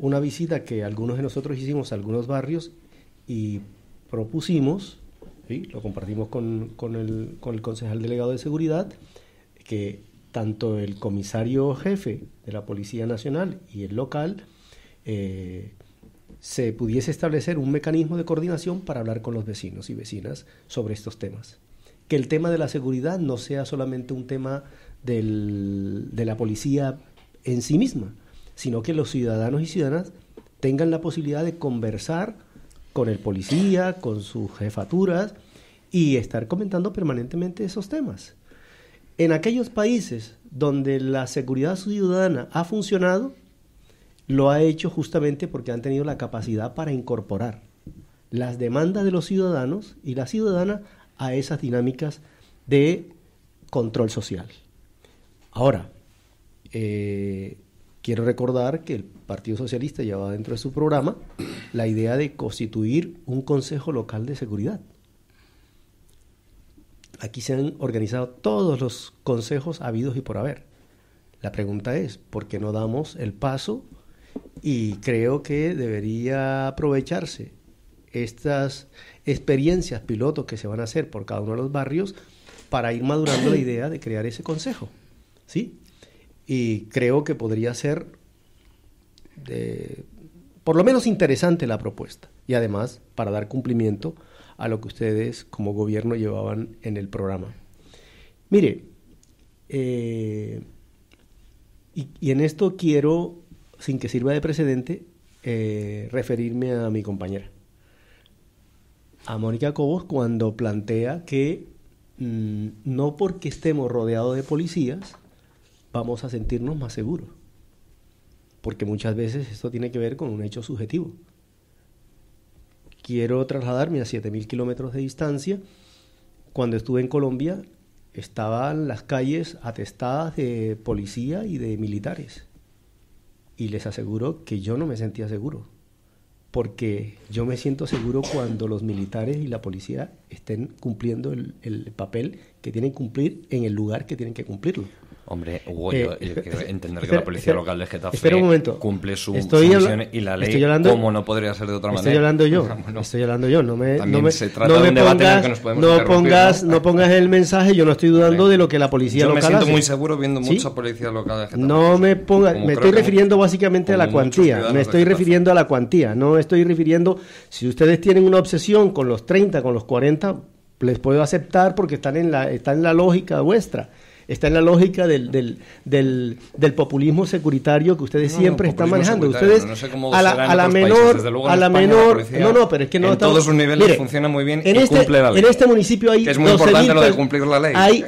una visita que algunos de nosotros hicimos a algunos barrios y propusimos, lo compartimos con, el, concejal delegado de seguridad, que tanto el comisario jefe de la Policía Nacional y el local eh, se pudiese establecer un mecanismo de coordinación para hablar con los vecinos y vecinas sobre estos temas. Que el tema de la seguridad no sea solamente un tema de la policía en sí misma, sino que los ciudadanos y ciudadanas tengan la posibilidad de conversar con el policía, con sus jefaturas y estar comentando permanentemente esos temas. En aquellos países donde la seguridad ciudadana ha funcionado, lo ha hecho justamente porque han tenido la capacidad para incorporar las demandas de los ciudadanos y la ciudadana a esas dinámicas de control social. Ahora, eh, Quiero recordar que el Partido Socialista llevaba dentro de su programa la idea de constituir un Consejo Local de Seguridad. Aquí se han organizado todos los consejos habidos y por haber. La pregunta es, ¿por qué no damos el paso? Y creo que debería aprovecharse estas experiencias pilotos que se van a hacer por cada uno de los barrios para ir madurando la idea de crear ese consejo. ¿Sí? y creo que podría ser eh, por lo menos interesante la propuesta y además para dar cumplimiento a lo que ustedes como gobierno llevaban en el programa. Mire, eh, y, en esto quiero, sin que sirva de precedente, eh, referirme a mi compañera, a Mónica Cobos, cuando plantea que mm, no porque estemos rodeados de policías, vamos a sentirnos más seguros. Porque muchas veces esto tiene que ver con un hecho subjetivo. Quiero trasladarme a 7.000 kilómetros de distancia. Cuando estuve en Colombia estaban las calles atestadas de policía y de militares. Y les aseguro que yo no me sentía seguro. Porque yo me siento seguro cuando los militares y la policía estén cumpliendo el, papel que tienen que cumplir en el lugar que tienen que cumplirlo. Hombre, Hugo, eh, yo, quiero entender que la policía local de Getafe un cumple su, estoy y la ley, como no podría ser de otra manera? Estoy hablando yo, estoy hablando yo. No me, no se trata de un pongas, el que nos podemos no pongas, ¿no? pongas el mensaje, yo no estoy dudando de lo que la policía local Yo me siento muy seguro viendo mucha policía local de Getafe. No me pongas, me estoy refiriendo básicamente a la cuantía, me estoy refiriendo a la cuantía, no estoy refiriendo, si ustedes tienen una obsesión con los 30, con los 40, les puedo aceptar porque están en la, están en la lógica vuestra está en la lógica del, del, populismo securitario que ustedes siempre están manejando. Ustedes no, a la, menor, a la menor, no, pero es que no en todos sus niveles funciona muy bien en y este, cumple la ley. En este municipio hay es muy importante lo de cumplir la ley.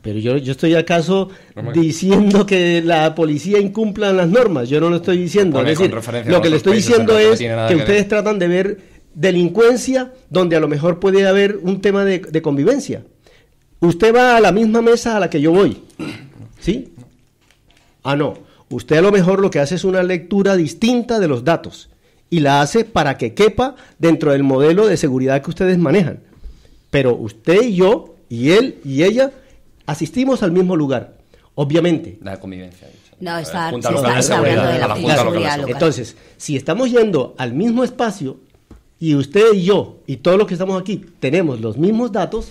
pero yo, yo estoy acaso diciendo que la policía incumpla las normas. Yo no lo estoy diciendo. Es lo que le estoy diciendo es que ustedes tratan de ver delincuencia donde a lo mejor puede haber un tema de convivencia. Usted va a la misma mesa a la que yo voy. ¿Sí? Ah, no. Usted a lo mejor lo que hace es una lectura distinta de los datos y la hace para que quepa dentro del modelo de seguridad que ustedes manejan. Pero usted y yo, y él y ella, asistimos al mismo lugar, obviamente. La convivencia. No, está, hablando de la, Entonces, si estamos yendo al mismo espacio y usted y yo y todos los que estamos aquí tenemos los mismos datos,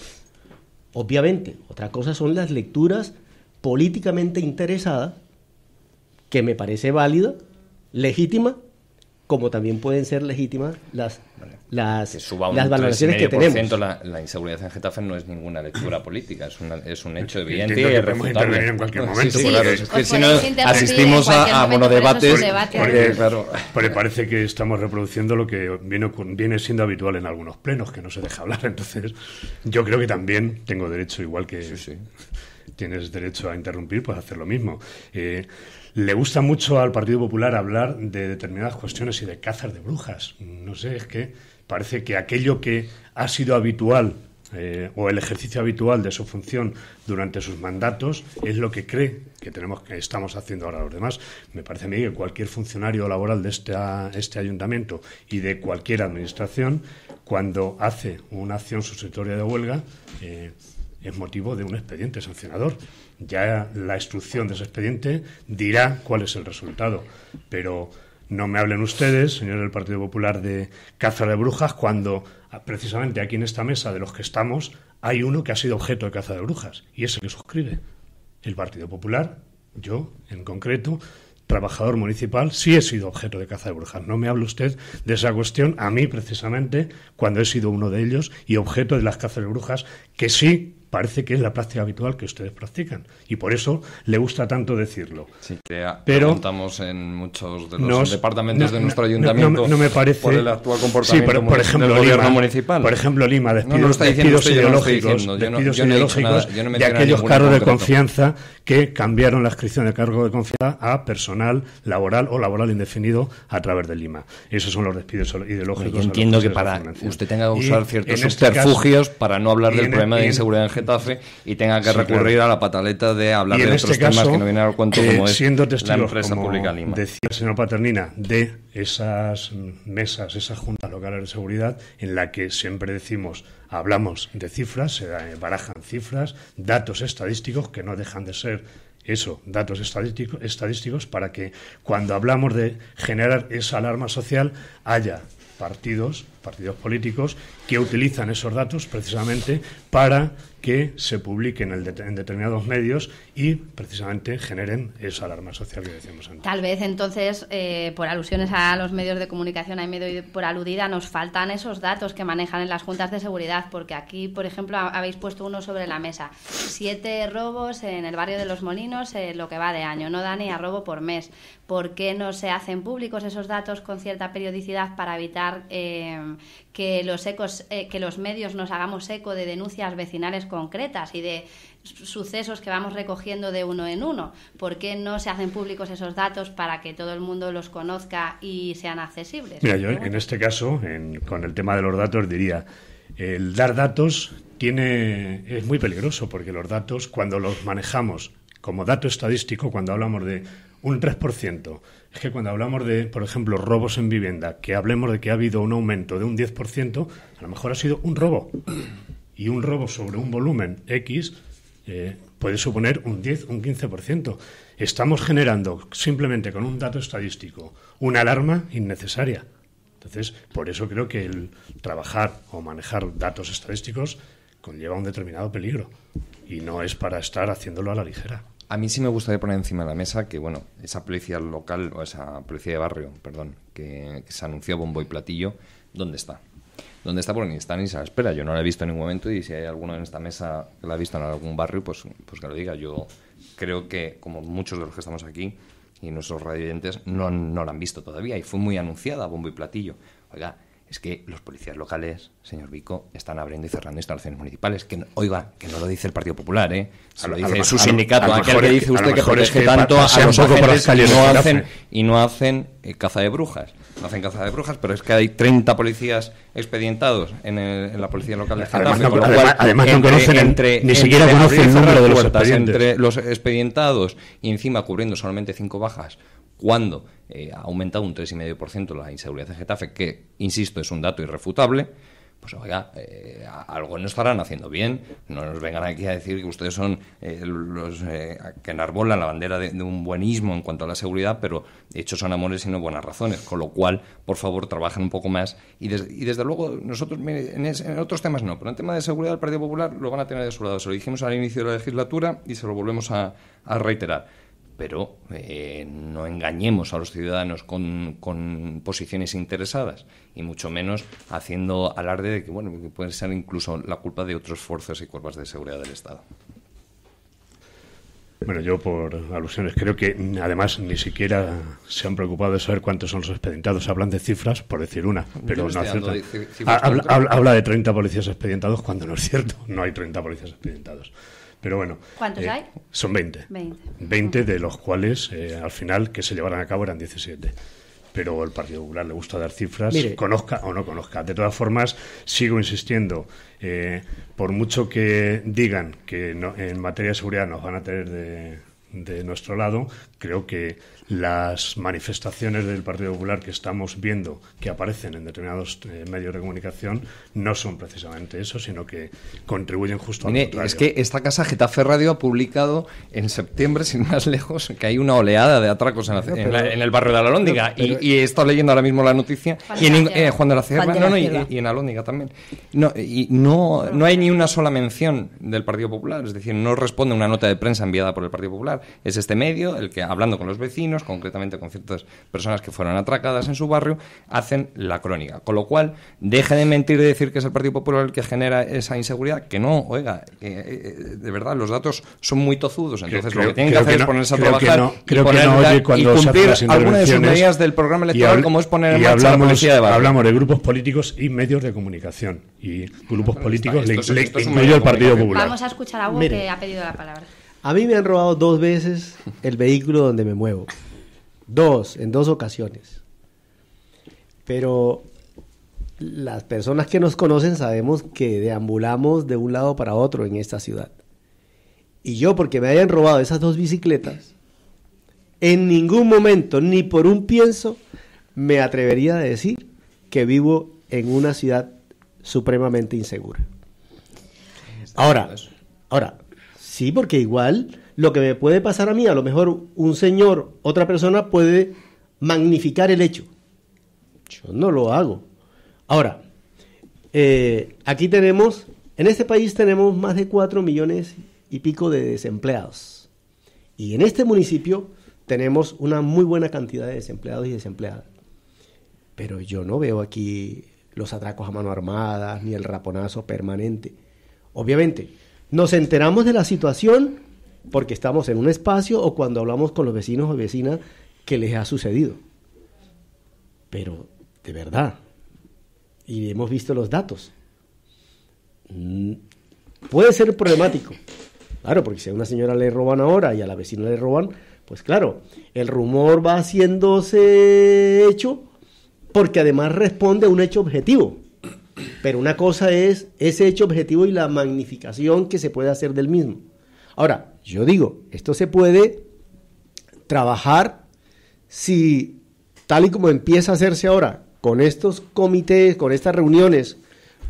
Obviamente, otra cosa son las lecturas políticamente interesadas, que me parece válida, legítima, como también pueden ser legítimas las las, las valoraciones que tenemos. La, la inseguridad en Getafe no es ninguna lectura política, es, una, es un hecho evidente y intervenir en cualquier momento. si no asistimos a, a monodebates, debates porque, claro. parece que estamos reproduciendo lo que viene, viene siendo habitual en algunos plenos, que no se deja hablar. Entonces, yo creo que también tengo derecho, igual que tienes derecho a interrumpir, pues hacer lo mismo. Eh, le gusta mucho al Partido Popular hablar de determinadas cuestiones y de cazas de brujas. No sé, es que parece que aquello que ha sido habitual eh, o el ejercicio habitual de su función durante sus mandatos es lo que cree que tenemos que estamos haciendo ahora los demás. Me parece a mí que cualquier funcionario laboral de este, ayuntamiento y de cualquier administración, cuando hace una acción sustitutoria de huelga, eh, es motivo de un expediente sancionador. Ya la instrucción de ese expediente dirá cuál es el resultado. Pero no me hablen ustedes, señores del Partido Popular, de caza de brujas, cuando ah, precisamente aquí en esta mesa de los que estamos hay uno que ha sido objeto de caza de brujas y es el que suscribe. El Partido Popular, yo en concreto, trabajador municipal, sí he sido objeto de caza de brujas. No me hable usted de esa cuestión a mí precisamente cuando he sido uno de ellos y objeto de las cazas de brujas que sí parece que es la práctica habitual que ustedes practican. Y por eso le gusta tanto decirlo. Sí, pero contamos en muchos de los departamentos no, de nuestro ayuntamiento me parece, por el actual comportamiento sí, pero, por ejemplo, gobierno municipal. Por ejemplo, Lima, despidos, despidos ideológicos, despidos ideológicos de aquellos cargos de confianza que cambiaron la inscripción de cargo de confianza a personal laboral o laboral indefinido a través de Lima. Esos son los despidos ideológicos. entiendo que para usted tenga que usar ciertos este subterfugios para no hablar del problema de e- inseguridad en general y tenga que recurrir a la pataleta de hablar de estos temas que no vienen al cuento eh, como es siendo la empresa pública Lima. Decía el señor Paternina, de esas mesas, esas juntas locales de seguridad en la que siempre decimos hablamos de cifras, se eh, barajan cifras, datos estadísticos que no dejan de ser eso, datos estadísticos para que cuando hablamos de generar esa alarma social haya partidos, partidos políticos que utilizan esos datos precisamente para que se publique en, en determinados medios y precisamente generen esa alarma social que decíamos antes. Tal vez entonces, eh, por alusiones a los medios de comunicación, hay medio por aludida, nos faltan esos datos que manejan en las juntas de seguridad, porque aquí, por ejemplo, habéis puesto uno sobre la mesa. Siete robos en el barrio de Los Molinos, lo que va de año, no da ni a robo por mes. ¿Por qué no se hacen públicos esos datos con cierta periodicidad para evitar eh, que, los ecos, eh, que los medios nos hagamos eco de denuncias vecinales concretas y de sucesos que vamos recogiendo de uno en uno. ¿Por qué no se hacen públicos esos datos para que todo el mundo los conozca y sean accesibles? Mira, yo en este caso, con el tema de los datos, diría, el dar datos tiene, es muy peligroso porque los datos, cuando los manejamos como dato estadístico, cuando hablamos de un 3%, es que cuando hablamos de, por ejemplo, robos en vivienda, que hablemos de que ha habido un aumento de un 10%, a lo mejor ha sido un robo. Y un robo sobre un volumen X eh, puede suponer un 10, un 15%. Estamos generando simplemente con un dato estadístico una alarma innecesaria. Entonces, por eso creo que el trabajar o manejar datos estadísticos conlleva un determinado peligro y no es para estar haciéndolo a la ligera. A mí sí me gustaría poner encima de la mesa que, bueno, esa policía local o esa policía de barrio, perdón, que se anunció bombo y platillo, ¿dónde está? dónde está porque ni está ni se la espera. Yo no la he visto en ningún momento y si hay alguno en esta mesa que la ha visto en algún barrio, pues, pues que lo diga. Yo creo que, como muchos de los que estamos aquí y nuestros radiantes no, no la han visto todavía y fue muy anunciada, bombo y platillo. Oiga, es que los policías locales, señor Vico, están abriendo y cerrando instalaciones municipales. Que oiga, que no lo dice el Partido Popular, ¿eh? Se lo dice su sindicato, aquel que dice usted que es que tanto a los agentes y no hacen, y no hacen caza de brujas. No hacen caza de brujas, pero es que hay 30 policías expedientados en, la policía local de Getafe. Además, no, conocen, ni siquiera el número de los expedientes. Entre los expedientados y encima cubriendo solamente cinco bajas cuando eh, ha aumentado un 3,5% la inseguridad de Getafe, que, insisto, es un dato irrefutable, pues oiga, eh, algo no estarán haciendo bien. No nos vengan aquí a decir que ustedes son eh, los que enarbolan la bandera de, un buenismo en cuanto a la seguridad, pero hechos son amores y no buenas razones. Con lo cual, por favor, trabajen un poco más. Y, desde luego, nosotros en, otros temas no, pero en el tema de seguridad el Partido Popular lo van a tener de su lado. Se lo dijimos al inicio de la legislatura y se lo volvemos a, a reiterar pero eh, no engañemos a los ciudadanos con, posiciones interesadas y mucho menos haciendo alarde de que bueno puede ser incluso la culpa de otros fuerzas y cuerpos de seguridad del Estado. Bueno, yo por alusiones creo que además ni siquiera se han preocupado de saber cuántos son los expedientados. Hablan de cifras, por decir una, pero no es habla de 30 policías expedientados cuando no es cierto, no hay 30 policías expedientados. Pero bueno. ¿Cuántos eh, hay? Son 20. 20. de los cuales eh, al final que se llevaran a cabo eran 17 pero el Partido Popular le gusta dar cifras, conozca o no conozca. De todas formas, sigo insistiendo, eh, por mucho que digan que no, en materia de seguridad nos van a tener de nuestro lado, creo que las manifestaciones del Partido Popular que estamos viendo que aparecen en determinados eh, medios de comunicación no son precisamente eso, sino que contribuyen justo a al Es que esta casa Getafe Radio ha publicado en septiembre, sin más lejos, que hay una oleada de atracos en, en, el barrio de la Lóndiga. y, he estado leyendo ahora mismo la noticia. Y en, eh, Juan de la Cierva, y, en también. No, y no, no hay ni una sola mención del Partido Popular, es decir, no responde una nota de prensa enviada por el Partido Popular. Es este medio el que, hablando con los vecinos, concretamente con ciertas personas que fueron atracadas en su barrio, hacen la crónica. Con lo cual, deje de mentir de decir que es el Partido Popular el que genera esa inseguridad, que no, oiga, eh, eh, de verdad, los datos son muy tozudos. Entonces, lo que tienen que hacer es ponerse a trabajar no, cumplir algunas de sus medidas del programa electoral, como es poner en hablamos, la de barrio. Hablamos de grupos políticos y medios de comunicación. Y grupos ah, políticos, está, le, Partido Popular. Vamos a escuchar a Hugo que ha pedido la palabra. A mí me han robado dos veces el vehículo donde me muevo. Dos, en dos ocasiones. Pero las personas que nos conocen sabemos que deambulamos de un lado para otro en esta ciudad. Y yo, porque me hayan robado esas dos bicicletas, en ningún momento, ni por un pienso, me atrevería a decir que vivo en una ciudad supremamente insegura. Ahora, ahora, sí, porque igual lo que me puede pasar a mí, a lo mejor un señor, otra persona puede magnificar el hecho. Yo no lo hago. Ahora, eh, aquí tenemos, en este país tenemos más de 4 millones y pico de desempleados. Y en este municipio tenemos una muy buena cantidad de desempleados y desempleadas. Pero yo no veo aquí los atracos a mano armada ni el raponazo permanente. Obviamente, nos enteramos de la situación porque estamos en un espacio o cuando hablamos con los vecinos o vecinas que les ha sucedido. Pero de verdad, y hemos visto los datos, mm, puede ser problemático. Claro, porque si a una señora le roban ahora y a la vecina le roban, pues claro, el rumor va haciéndose hecho porque además responde a un hecho objetivo. Pero una cosa es ese hecho objetivo y la magnificación que se puede hacer del mismo. Ahora, yo digo, esto se puede trabajar si tal y como empieza a hacerse ahora, con estos comités, con estas reuniones,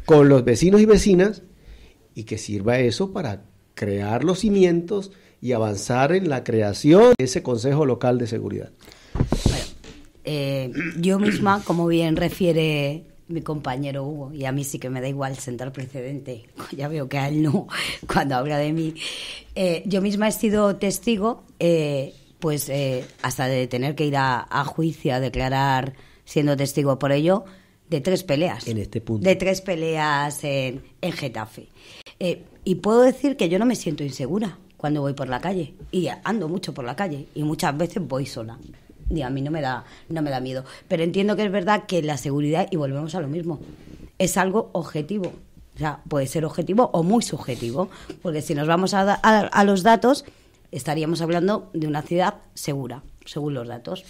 con los vecinos y vecinas, y que sirva eso para crear los cimientos y avanzar en la creación de ese Consejo Local de Seguridad. Bueno, eh, yo misma, como bien refiere mi compañero Hugo, y a mí sí que me da igual sentar precedente, ya veo que a él no, cuando habla de mí. Eh, yo misma he sido testigo, eh, pues eh, hasta de tener que ir a, juicio a declarar, siendo testigo por ello, de tres peleas. En este punto. De tres peleas en, en Getafe. y puedo decir que yo no me siento insegura cuando voy por la calle, y ando mucho por la calle, y muchas veces voy sola. Y a mí no me, da, no me da miedo. Pero entiendo que es verdad que la seguridad, y volvemos a lo mismo, es algo objetivo. O sea, puede ser objetivo o muy subjetivo, porque si nos vamos a, a, los datos, estaríamos hablando de una ciudad segura, según los datos.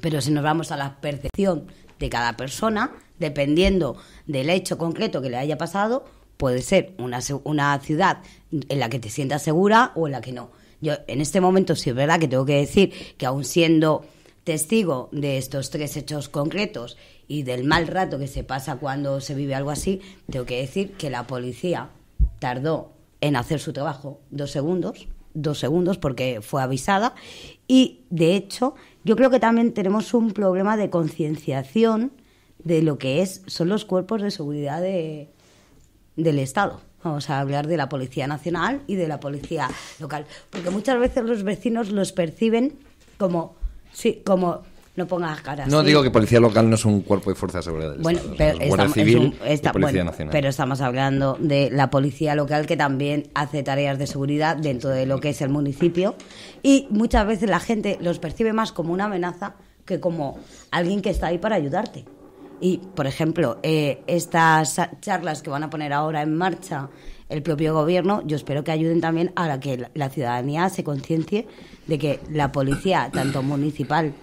Pero si nos vamos a la percepción de cada persona, dependiendo del hecho concreto que le haya pasado, puede ser una, una ciudad en la que te sientas segura o en la que no. Yo en este momento sí es verdad que tengo que decir que aún siendo testigo de estos tres hechos concretos y del mal rato que se pasa cuando se vive algo así, tengo que decir que la policía tardó en hacer su trabajo dos segundos, dos segundos porque fue avisada y de hecho yo creo que también tenemos un problema de concienciación de lo que es son los cuerpos de seguridad del Estado. Vamos a hablar de la Policía Nacional y de la Policía Local, porque muchas veces los vecinos los perciben como Sí, como no pongas caras. No digo que policía local no es un cuerpo de fuerza de seguridad del bueno, Pero estamos, Pero estamos hablando de la policía local que también hace tareas de seguridad dentro de lo que es el municipio y muchas veces la gente los percibe más como una amenaza que como alguien que está ahí para ayudarte. Y, por ejemplo, eh, estas charlas que van a poner ahora en marcha el propio gobierno, yo espero que ayuden también a que la ciudadanía se conciencie de que la policía, tanto municipal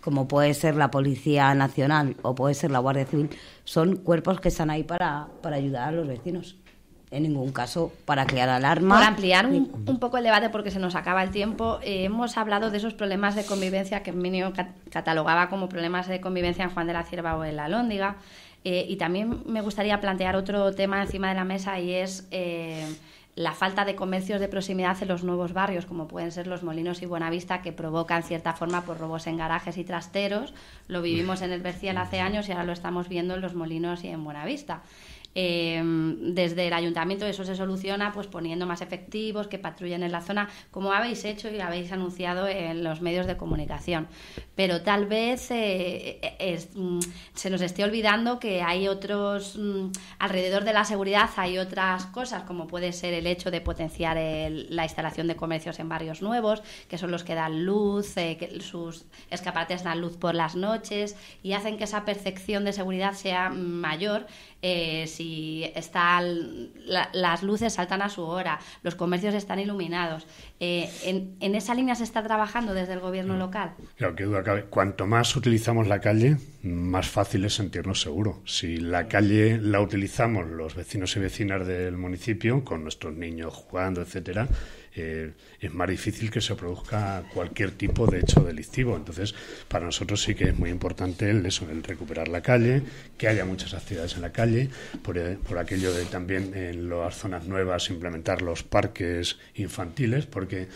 como puede ser la Policía Nacional o puede ser la Guardia Civil, son cuerpos que están ahí para, para ayudar a los vecinos. En ningún caso para crear alarma. Para ampliar un, poco el debate porque se nos acaba el tiempo, eh, hemos hablado de esos problemas de convivencia que Minio catalogaba como problemas de convivencia en Juan de la Cierva o en la Lóndiga. Eh, y también me gustaría plantear otro tema encima de la mesa y es... Eh, la falta de comercios de proximidad en los nuevos barrios, como pueden ser los Molinos y Buenavista, que provocan cierta forma por pues, robos en garajes y trasteros. Lo vivimos en el Bercial hace años y ahora lo estamos viendo en los Molinos y en Buenavista. Em, desde el ayuntamiento eso se soluciona pues poniendo más efectivos que patrullen en la zona, como habéis hecho y habéis anunciado en los medios de comunicación. Pero tal vez eh, eh, mm, se nos esté olvidando que hay otros, mm, alrededor de la seguridad hay otras cosas, como puede ser el hecho de potenciar la instalación de comercios en barrios nuevos, que son los que dan luz, eh, que sus escaparates dan luz por las noches y hacen que esa percepción de seguridad sea mayor si están las luces saltan a su hora, los comercios están iluminados. Eh, en, esa línea se está trabajando desde el gobierno mm. local? Claro, qué duda cabe. Cuanto más utilizamos la calle, más fácil es sentirnos seguros. Si la calle la utilizamos los vecinos y vecinas del municipio, con nuestros niños jugando, etcétera, eh, es más difícil que se produzca cualquier tipo de hecho delictivo. Entonces, para nosotros sí que es muy importante el, recuperar la calle, que haya muchas actividades en la calle, por, eh, por aquello de también en las zonas nuevas implementar los parques infantiles, porque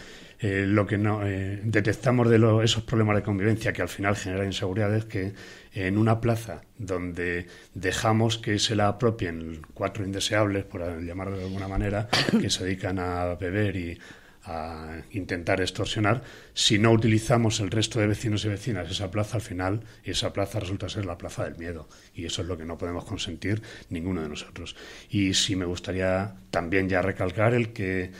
eh, lo que eh, detectamos de esos problemas de convivencia que al final generan inseguridad es que en una plaza donde dejamos que se la apropien cuatro indeseables, por llamarlo de alguna manera, que se dedican a beber y a intentar extorsionar, si no utilizamos el resto de vecinos y vecinas esa plaza, al final esa plaza resulta ser la plaza del miedo. Y eso es lo que no podemos consentir ninguno de nosotros. Y sí me gustaría también ya recalcar el que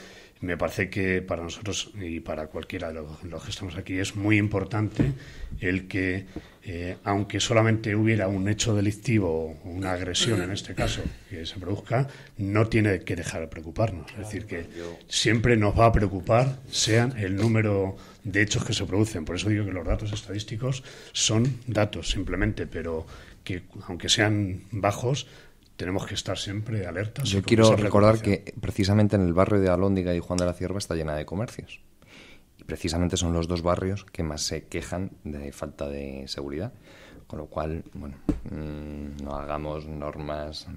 me parece que para nosotros y para cualquiera de los, que estamos aquí es muy importante el que, eh, aunque solamente hubiera un hecho delictivo o una agresión en este caso que se produzca, no tiene que dejar de preocuparnos. Es decir, que siempre nos va a preocupar, sean el número de hechos que se producen. Por eso digo que los datos estadísticos son datos simplemente, pero que aunque sean bajos, tenemos que estar siempre alertas. Yo quiero recordar que precisamente en el barrio de Alóndiga y Juan de la Cierva está llena de comercios. Y precisamente son los dos barrios que más se quejan de falta de seguridad. Con lo cual, bueno, mm, no hagamos normas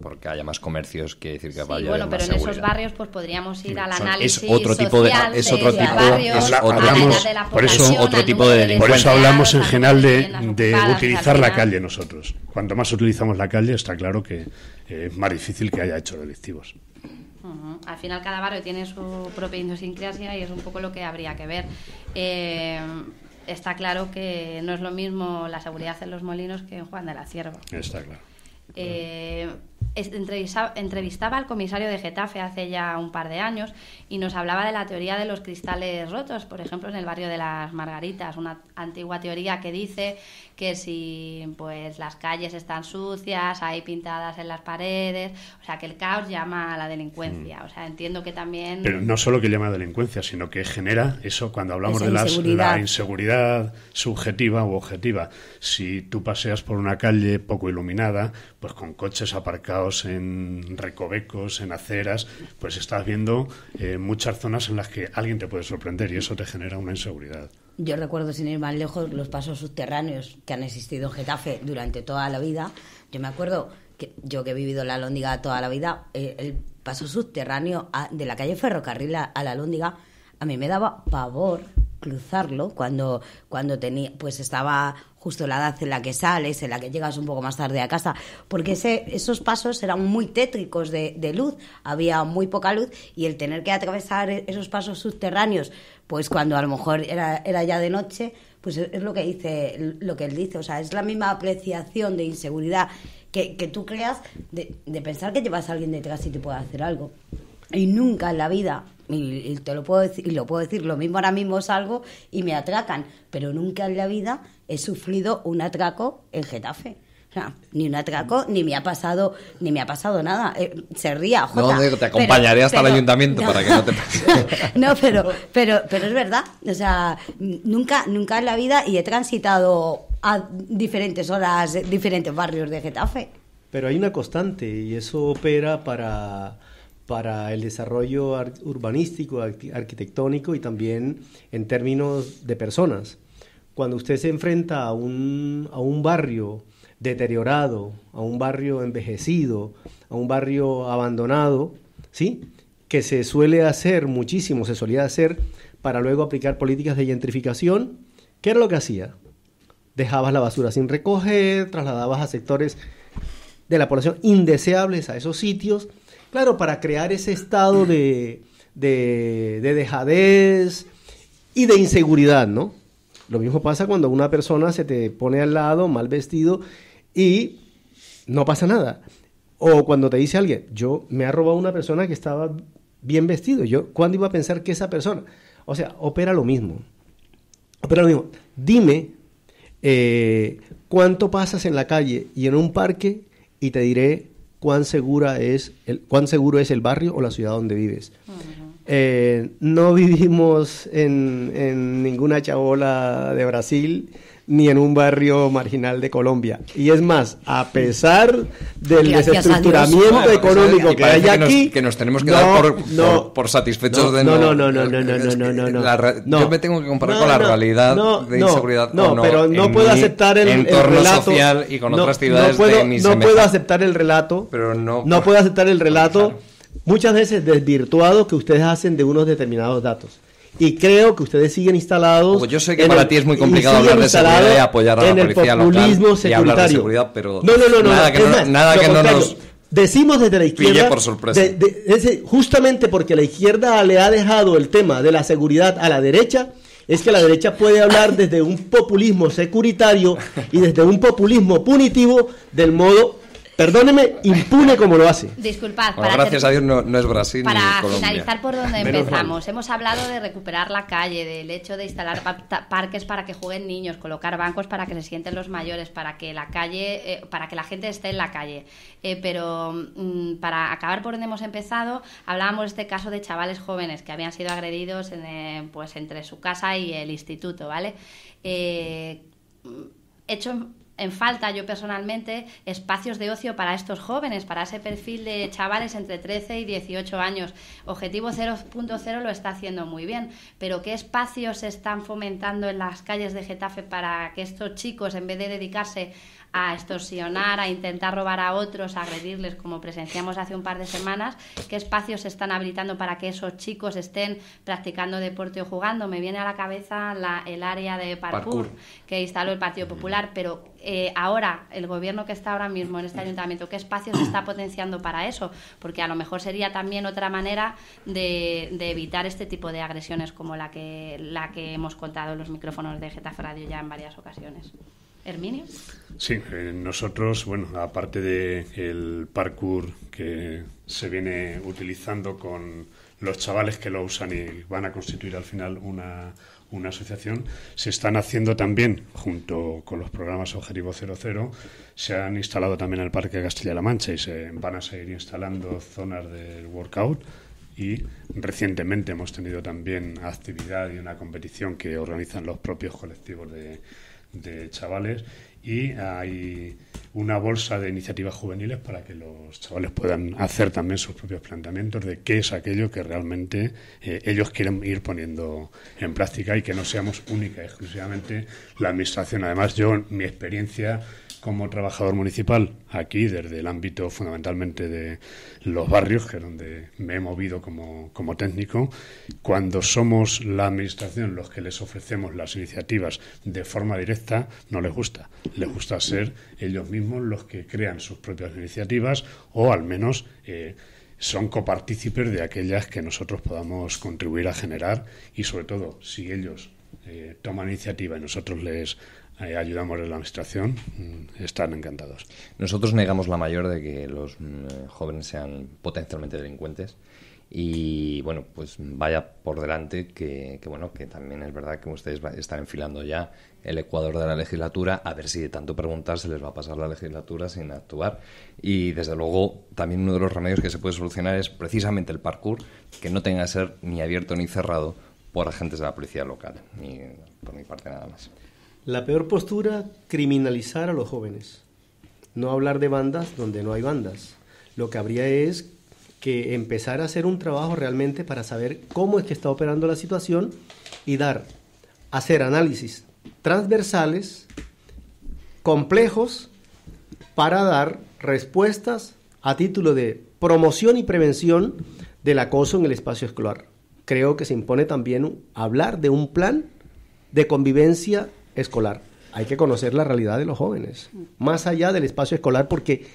porque, haya más comercios, que decir que sí, Bueno, pero en esos barrios pues podríamos ir al análisis es otro tipo de, es otro tipo, es de la por eso otro tipo de Por eso hablamos en general de, utilizar la calle nosotros. Cuanto más utilizamos la calle, está claro que eh, es más difícil que haya hecho delictivos. Al final cada barrio tiene su propia idiosincrasia y es un poco lo que habría que ver. Eh, está claro que no es lo mismo la seguridad en los molinos que en Juan de la Cierva. Está claro. Eh, entrevistaba al comisario de Getafe hace ya un par de años y nos hablaba de la teoría de los cristales rotos, por ejemplo, en el barrio de las Margaritas, una antigua teoría que dice que si pues las calles están sucias, hay pintadas en las paredes, o sea, que el caos llama a la delincuencia, mm. o sea, entiendo que también Pero no solo que llama a delincuencia, sino que genera eso cuando hablamos de la inseguridad subjetiva u objetiva. Si tú paseas por una calle poco iluminada, pues con coches aparcados caos en recovecos, en aceras, pues estás viendo eh, muchas zonas en las que alguien te puede sorprender y eso te genera una inseguridad. Yo recuerdo, sin ir más lejos, los pasos subterráneos que han existido en Getafe durante toda la vida. Yo me acuerdo que yo que he vivido la Lóndiga toda la vida, eh, el paso subterráneo de la calle Ferrocarril a, la Lóndiga, a mí me daba pavor cruzarlo cuando cuando tenía pues estaba justo la edad en la que sales, en la que llegas un poco más tarde a casa, porque ese, esos pasos eran muy tétricos de, luz, había muy poca luz y el tener que atravesar e-, esos pasos subterráneos, pues cuando a lo mejor era, era ya de noche, pues e-, es lo que dice, lo que él dice, o sea, es la misma apreciación de inseguridad que, tú creas de, de, pensar que llevas a alguien detrás y te puede hacer algo. Y nunca en la vida, y, te lo puedo decir, y lo puedo decir, lo mismo ahora mismo salgo y me atracan, pero nunca en la vida he sufrido un atraco en Getafe. ni un atraco, ni me ha pasado, ni me ha pasado nada. Eh, se ría, Jota. No, te acompañaré hasta el ayuntamiento para que no te pase. no, pero, pero, pero es verdad. O sea, nunca, nunca en la vida y he transitado a diferentes horas, diferentes barrios de Getafe. Pero hay una constante y eso opera para, para el desarrollo urbanístico, arquitectónico y también en términos de personas cuando usted se enfrenta a un, barrio deteriorado, a un barrio envejecido, a un barrio abandonado, ¿sí? que se suele hacer muchísimo, se solía hacer para luego aplicar políticas de gentrificación, ¿qué era lo que hacía? Dejabas la basura sin recoger, trasladabas a sectores de la población indeseables a esos sitios, claro, para crear ese estado de, de dejadez y de inseguridad, ¿no? Lo mismo pasa cuando una persona se te pone al lado mal vestido y no pasa nada. O cuando te dice alguien, yo me ha robado una persona que estaba bien vestido. Yo, ¿cuándo iba a pensar que esa persona? O sea, opera lo mismo. Opera lo mismo. Dime eh, cuánto pasas en la calle y en un parque y te diré cuán segura es el, cuán seguro es el barrio o la ciudad donde vives. Eh, no vivimos en, ninguna chabola de Brasil ni en un barrio marginal de Colombia. Y es más, a pesar del desestructuramiento económico que hay aquí... Que nos tenemos que dar por, satisfechos de no... No, no, no, no, no, no, no, Yo me tengo que comparar con la realidad de inseguridad. No, no. pero no puedo aceptar el, relato... social y con otras ciudades no puedo, aceptar el relato. Pero no... No puedo aceptar el relato muchas veces desvirtuado que ustedes hacen de unos determinados datos. Y creo que ustedes siguen instalados. Pues yo sé que para ti es muy complicado hablar de seguridad apoyar a la policía y hablar de seguridad, pero no, no, no, no nada que, decimos desde la izquierda por sorpresa. justamente porque la izquierda le ha dejado el tema de la seguridad a la derecha es que la derecha puede hablar desde un populismo securitario y desde un populismo punitivo del modo perdóneme, impune como lo hace. Disculpad. gracias a Dios no, es Brasil. Para finalizar por donde empezamos, hemos hablado de recuperar la calle, del hecho de instalar parques para que jueguen niños, colocar bancos para que se sienten los mayores, para que la calle, eh, para que la gente esté en la calle. Eh, pero mm, para acabar por donde hemos empezado, hablábamos de este caso de chavales jóvenes que habían sido agredidos en, eh, pues entre su casa y el instituto, ¿vale? hecho en falta yo personalmente espacios de ocio para estos jóvenes, para ese perfil de chavales entre 13 y 18 años. Objetivo 0.0 lo está haciendo muy bien, pero ¿qué espacios se están fomentando en las calles de Getafe para que estos chicos, en vez de dedicarse a extorsionar, a intentar robar a otros, a agredirles, como presenciamos hace un par de semanas, qué espacios se están habilitando para que esos chicos estén practicando deporte o jugando. Me viene a la cabeza el área de parkour, que instaló el Partido Popular, pero eh, ahora, el gobierno que está ahora mismo en este ayuntamiento, ¿qué espacios está potenciando para eso? Porque a lo mejor sería también otra manera de, de evitar este tipo de agresiones como la que, la que hemos contado en los micrófonos de Getafe Radio ya en varias ocasiones. Herminio. Sí, eh, nosotros, bueno, aparte de el parkour que se viene utilizando con los chavales que lo usan y van a constituir al final una, asociación, se están haciendo también, junto con los programas Objetivo 00, se han instalado también el Parque Castilla-La Mancha y se van a seguir instalando zonas de workout. Y recientemente hemos tenido también actividad y una competición que organizan los propios colectivos de, de chavales y hay una bolsa de iniciativas juveniles para que los chavales puedan hacer también sus propios planteamientos de qué es aquello que realmente eh, ellos quieren ir poniendo en práctica y que no seamos única exclusivamente la administración. Además, yo, mi experiencia como trabajador municipal, aquí desde el ámbito fundamentalmente de los barrios, que es donde me he movido como, técnico, cuando somos la Administración los que les ofrecemos las iniciativas de forma directa, no les gusta. Les gusta ser ellos mismos los que crean sus propias iniciativas o al menos... Eh, son copartícipes de aquellas que nosotros podamos contribuir a generar y sobre todo si ellos eh, toman iniciativa y nosotros les ayudamos en la administración, mm, están encantados. Nosotros negamos la mayor de que los mm, jóvenes sean potencialmente delincuentes y bueno, pues vaya por delante que, bueno, que también es verdad que ustedes están enfilando ya el ecuador de la legislatura, a ver si de tanto preguntar se les va a pasar la legislatura sin actuar. Y desde luego también uno de los remedios que se puede solucionar es precisamente el parkour, que no tenga que ser ni abierto ni cerrado por agentes de la policía local. ni por mi parte nada más. La peor postura, criminalizar a los jóvenes. No hablar de bandas donde no hay bandas. Lo que habría es que empezar a hacer un trabajo realmente para saber cómo es que está operando la situación y dar, hacer análisis transversales, complejos, para dar respuestas a título de promoción y prevención del acoso en el espacio escolar. Creo que se impone también hablar de un plan de convivencia escolar. Hay que conocer la realidad de los jóvenes, más allá del espacio escolar, porque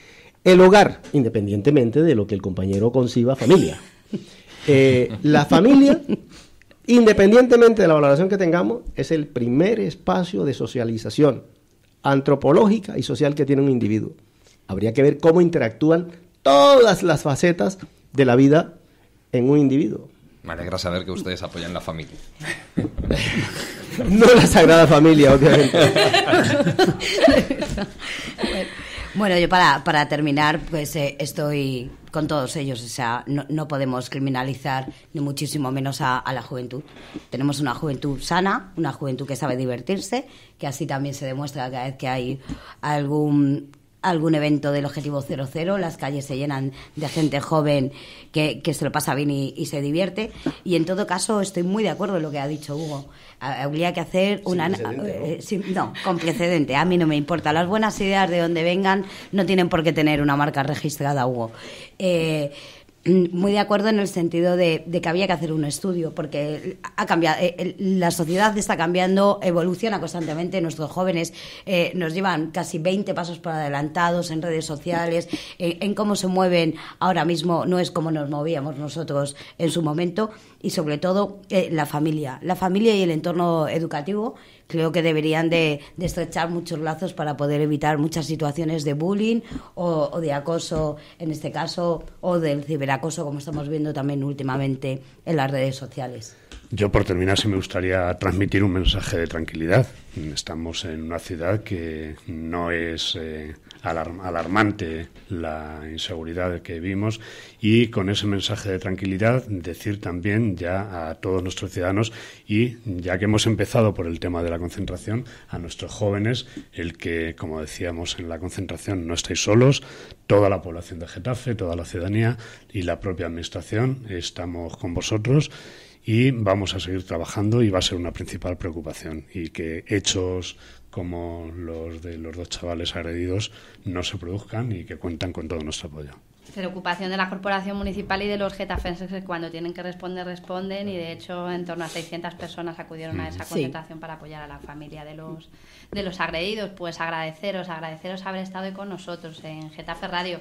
el hogar, independientemente de lo que el compañero conciba, familia. Eh, la familia, independientemente de la valoración que tengamos, es el primer espacio de socialización antropológica y social que tiene un individuo. Habría que ver cómo interactúan todas las facetas de la vida en un individuo. Me alegra saber que ustedes apoyan la familia. no la Sagrada Familia, obviamente. bueno, yo para, terminar, pues eh, estoy con todos ellos. O sea, no, podemos criminalizar ni muchísimo menos a, la juventud. Tenemos una juventud sana, una juventud que sabe divertirse, que así también se demuestra cada vez que hay algún algún evento del Objetivo 00, las calles se llenan de gente joven que, se lo pasa bien y, se divierte. Y en todo caso, estoy muy de acuerdo en lo que ha dicho Hugo. Habría que hacer una. Eh, ¿no? con precedente. A mí no me importa. Las buenas ideas de donde vengan no tienen por qué tener una marca registrada, Hugo. Eh, Mm, muy de acuerdo en el sentido de, que había que hacer un estudio, porque ha cambiado, eh, la sociedad está cambiando, evoluciona constantemente, nuestros jóvenes eh, nos llevan casi 20 pasos por adelantados en redes sociales, eh, en, cómo se mueven ahora mismo, no es como nos movíamos nosotros en su momento, y sobre todo la familia, la familia y el entorno educativo creo que deberían de, estrechar muchos lazos para poder evitar muchas situaciones de bullying o, de acoso, en este caso, o del ciberacoso, como estamos viendo también últimamente en las redes sociales. Yo, por terminar, sí me gustaría transmitir un mensaje de tranquilidad. Estamos en una ciudad que no es... Eh, alarmante la inseguridad que vimos y con ese mensaje de tranquilidad decir también ya a todos nuestros ciudadanos y ya que hemos empezado por el tema de la concentración, a nuestros jóvenes, el que, como decíamos en la concentración, no estáis solos, toda la población de Getafe, toda la ciudadanía y la propia Administración estamos con vosotros y vamos a seguir trabajando y va a ser una principal preocupación y que hechos como los de los dos chavales agredidos no se produzcan y que cuentan con todo nuestro apoyo. Preocupación de la corporación municipal y de los getafenses que cuando tienen que responder responden y de hecho en torno a 600 personas acudieron a mm. esa connotación para apoyar a la familia de los de los agredidos. Pues agradeceros, agradeceros haber estado hoy con nosotros en Getafe Radio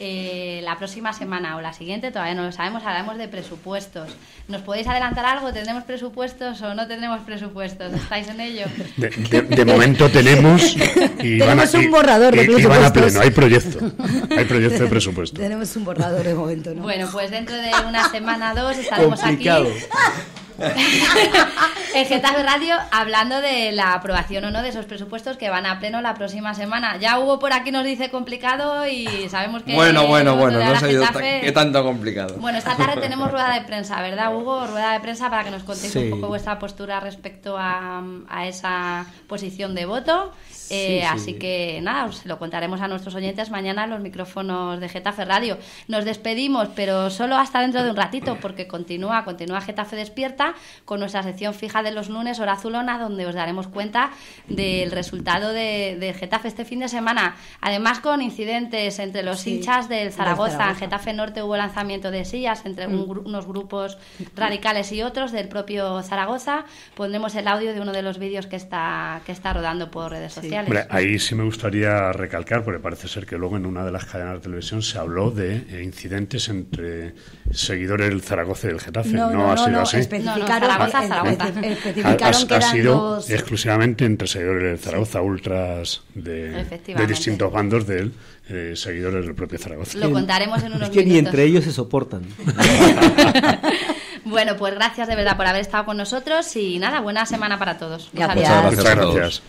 eh, la próxima semana o la siguiente, todavía no lo sabemos, hablaremos de presupuestos. ¿Nos podéis adelantar algo? ¿Tendremos presupuestos o no tendremos presupuestos? ¿Estáis en ello? De, momento tenemos... tenemos un borrador de presupuestos. No hay proyecto. Hay proyecto de presupuesto. Tenemos un borrador de momento, ¿no? Bueno, pues dentro de una semana o dos estaremos aquí en Getafe Radio, hablando de la aprobación o no de esos presupuestos que van a pleno la próxima semana. Ya Hugo por aquí, nos dice complicado y sabemos que. Bueno, bueno, bueno, no sé qué tanto complicado. Bueno, esta tarde tenemos rueda de prensa, ¿verdad, Hugo? Rueda de prensa para que nos contéis un poco vuestra postura respecto a, esa posición de voto. Eh, así que nada, os lo contaremos a nuestros oyentes mañana en los micrófonos de Getafe Radio. Nos despedimos, pero solo hasta dentro de un ratito, porque continúa, continúa Getafe Despierta con nuestra sección fija de los lunes, Hora azulona donde os daremos cuenta del resultado de, Getafe este fin de semana. Además, con incidentes entre los hinchas del Zaragoza. En Getafe Norte hubo lanzamiento de sillas entre mm. unos grupos radicales y otros del propio Zaragoza. Pondremos el audio de uno de los vídeos que está, que está rodando por redes sociales. ahí sí me gustaría recalcar, porque parece ser que luego en una de las cadenas de televisión se habló de incidentes entre seguidores del Zaragoza y del Getafe. No, ha sido no, así especificaron, Zaragoza, ha, que sido exclusivamente entre seguidores de Zaragoza, ultras de, distintos bandos de eh, seguidores del propio Zaragoza. Lo contaremos en unos que minutos. ni entre ellos se soportan. bueno, pues gracias de verdad por haber estado con nosotros y nada, buena semana para todos. Pues muchas gracias.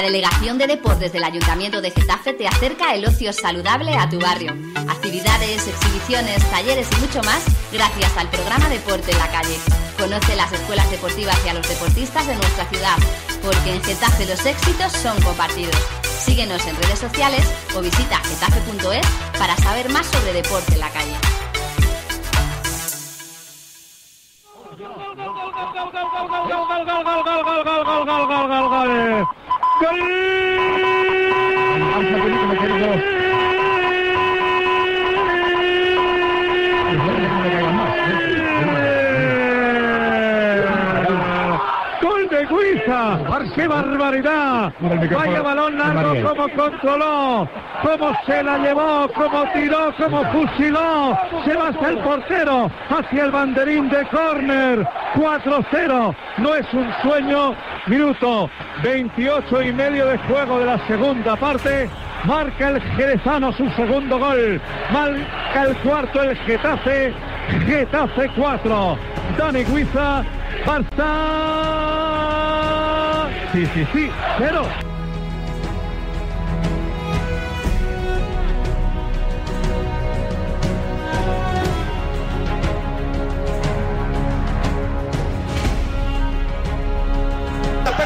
La Delegación de Deportes del Ayuntamiento de Getafe te acerca el ocio saludable a tu barrio. Actividades, exhibiciones, talleres y mucho más gracias al programa Deporte en la Calle. Conoce las escuelas deportivas y a los deportistas de nuestra ciudad, porque en Getafe los éxitos son compartidos. Síguenos en redes sociales o visita getafe.es para saber más sobre deporte en la calle. ¡Qué barbaridad! Vaya balón largo, cómo controló, cómo se la llevó, cómo tiró, cómo fusiló. Se va hacia el portero, hacia el banderín de córner. 4-0. No es un sueño. Minuto 28 y medio de juego de la segunda parte. Marca el Jerezano su segundo gol. Marca el cuarto el Getafe. Getafe 4. Dani Guiza. Barça Sí, sí, sí, cero. Espera,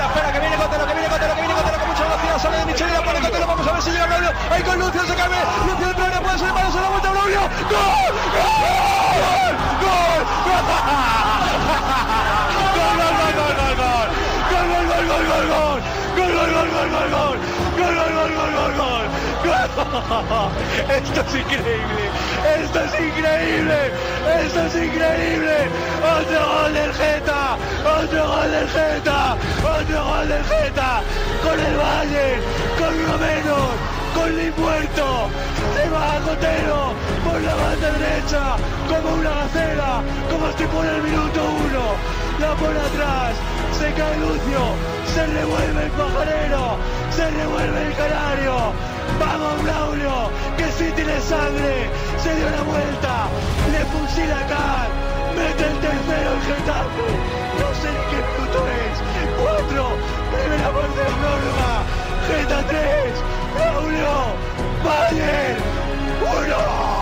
espera, que viene Cotelo, que viene Cotelo, que viene Cotelo, con mucha velocidad, sale de Michelle para Cotelo, vamos a ver si llega Braulio, ahí con Lucio se cae, Lucio de primera puede ser, para se la vuelta Braulio, ¡gol! ¡Gol! ¡Gol! ¡Gol! gol, gol, gol, gol, gol, gol, gol, gol, gol, gol, gol, gol, gol, Esto es increíble, esto es increíble, esto es increíble. Otro gol del Geta, otro gol del Geta, otro gol del Geta, con el Valle, con Romero, con Muerto. se va a Cotero por la banda derecha, como una gacela, como si por el minuto uno, la por atrás se cae Lucio, se revuelve el pajarero, se revuelve el canario. Vamos Braulio, que si sí tiene sangre, se dio la vuelta, le fusila acá, mete el tercero en Getafe, no sé qué minuto es, cuatro, primera parte de Norma! Geta 3, Braulio, Bayern, uno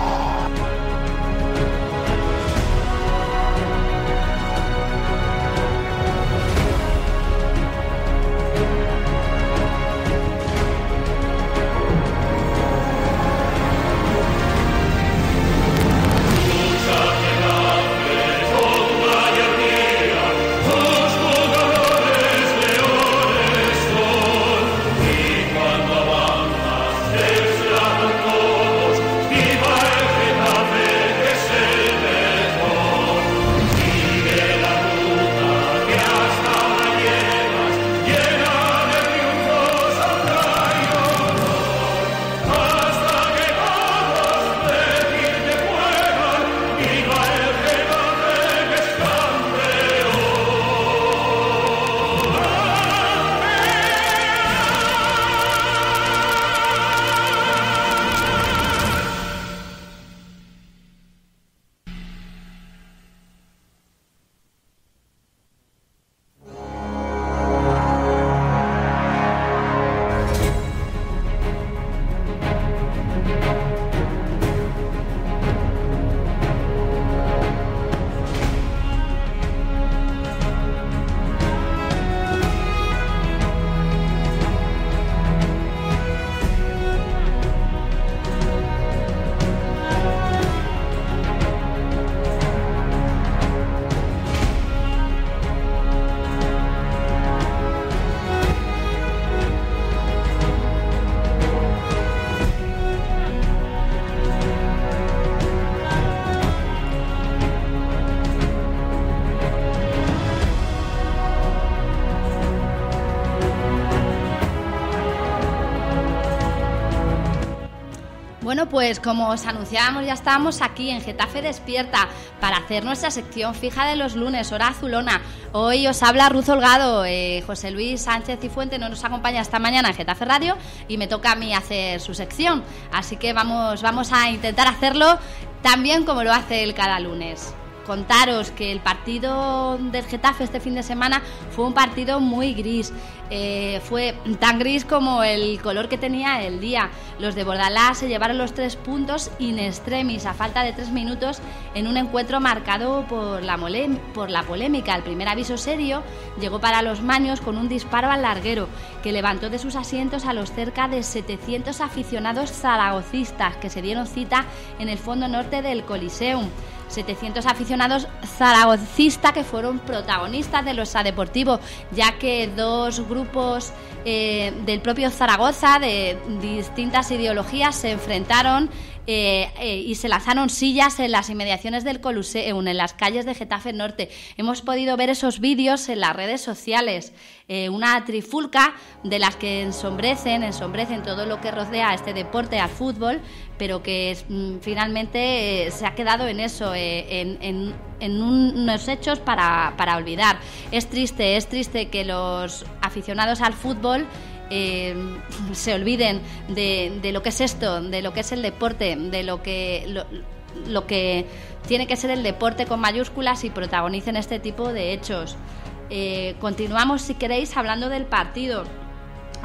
pues como os anunciábamos, ya estábamos aquí en Getafe Despierta para hacer nuestra sección fija de los lunes, hora azulona. Hoy os habla Ruz Holgado, eh, José Luis Sánchez y Fuente no nos acompaña esta mañana en Getafe Radio y me toca a mí hacer su sección. Así que vamos, vamos a intentar hacerlo también como lo hace él cada lunes contaros que el partido del Getafe este fin de semana fue un partido muy gris. Eh, fue tan gris como el color que tenía el día. Los de Bordalá se llevaron los tres puntos in extremis a falta de tres minutos en un encuentro marcado por la, por la polémica. El primer aviso serio llegó para los maños con un disparo al larguero que levantó de sus asientos a los cerca de 700 aficionados zaragocistas que se dieron cita en el fondo norte del Coliseum. 700 aficionados zaragocistas que fueron protagonistas de los Deportivo, ya que dos grupos eh, del propio Zaragoza de distintas ideologías se enfrentaron eh, eh, y se lanzaron sillas en las inmediaciones del Coliseum, en las calles de Getafe Norte. Hemos podido ver esos vídeos en las redes sociales, una trifulca de las que ensombrecen, ensombrecen todo lo que rodea a este deporte, al fútbol, pero que mm, finalmente eh, se ha quedado en eso, eh, en, unos hechos para, olvidar. Es triste, es triste que los aficionados al fútbol eh, se olviden de, lo que es esto, de lo que es el deporte, de lo que que tiene que ser el deporte con mayúsculas y protagonicen este tipo de hechos. continuamos, si queréis, hablando del partido.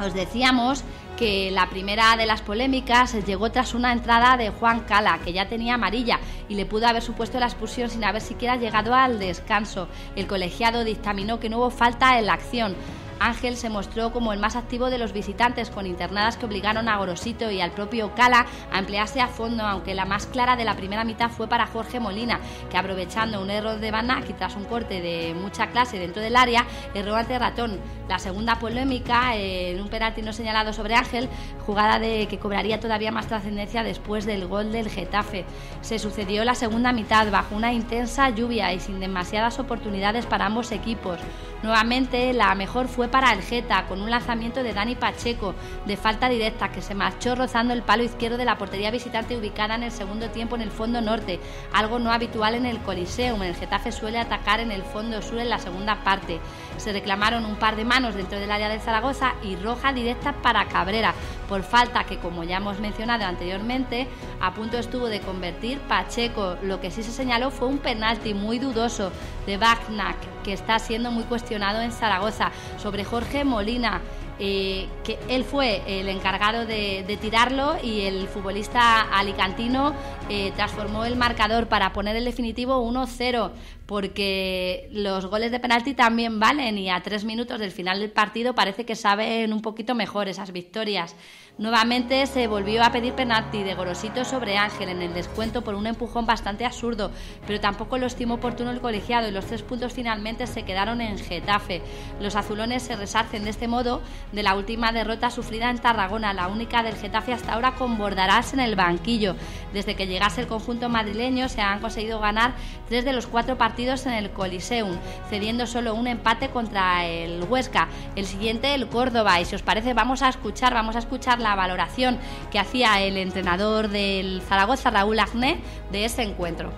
Os decíamos que la primera de las polémicas llegó tras una entrada de Juan Cala, que ya tenía amarilla y le pudo haber supuesto la expulsión sin haber siquiera llegado al descanso. El colegiado dictaminó que no hubo falta en la acción. Ángel se mostró como el más activo de los visitantes, con internadas que obligaron a Gorosito y al propio Cala a emplearse a fondo, aunque la más clara de la primera mitad fue para Jorge Molina, que aprovechando un error de y tras un corte de mucha clase dentro del área, erró ante Ratón. La segunda polémica, eh, en un penalti no señalado sobre Ángel, jugada de que cobraría todavía más trascendencia después del gol del Getafe. Se sucedió la segunda mitad bajo una intensa lluvia y sin demasiadas oportunidades para ambos equipos. Nuevamente, la mejor fue para el Geta con un lanzamiento de Dani Pacheco de falta directa que se marchó rozando el palo izquierdo de la portería visitante ubicada en el segundo tiempo en el fondo norte, algo no habitual en el Coliseum. El Getafe suele atacar en el fondo sur en la segunda parte. Se reclamaron un par de manos dentro del área de Zaragoza y roja directa para Cabrera por falta que, como ya hemos mencionado anteriormente, a punto estuvo de convertir Pacheco. Lo que sí se señaló fue un penalti muy dudoso de Bagnac que está siendo muy cuestionado en Zaragoza sobre Jorge Molina. Eh, que él fue el encargado de, tirarlo y el futbolista alicantino eh, transformó el marcador para poner el definitivo 1-0 porque los goles de penalti también valen y a tres minutos del final del partido parece que saben un poquito mejor esas victorias. Nuevamente se volvió a pedir penalti de Gorosito sobre Ángel en el descuento por un empujón bastante absurdo, pero tampoco lo estimó oportuno el colegiado y los tres puntos finalmente se quedaron en Getafe. Los azulones se resarcen de este modo de la última derrota sufrida en Tarragona, la única del Getafe hasta ahora con Bordarás en el banquillo. Desde que llegase el conjunto madrileño se han conseguido ganar tres de los cuatro partidos en el Coliseum, cediendo solo un empate contra el Huesca, el siguiente el Córdoba y si os parece vamos a escuchar, vamos a escuchar la la valoración que hacía el entrenador del Zaragoza, Raúl Agné, de ese encuentro.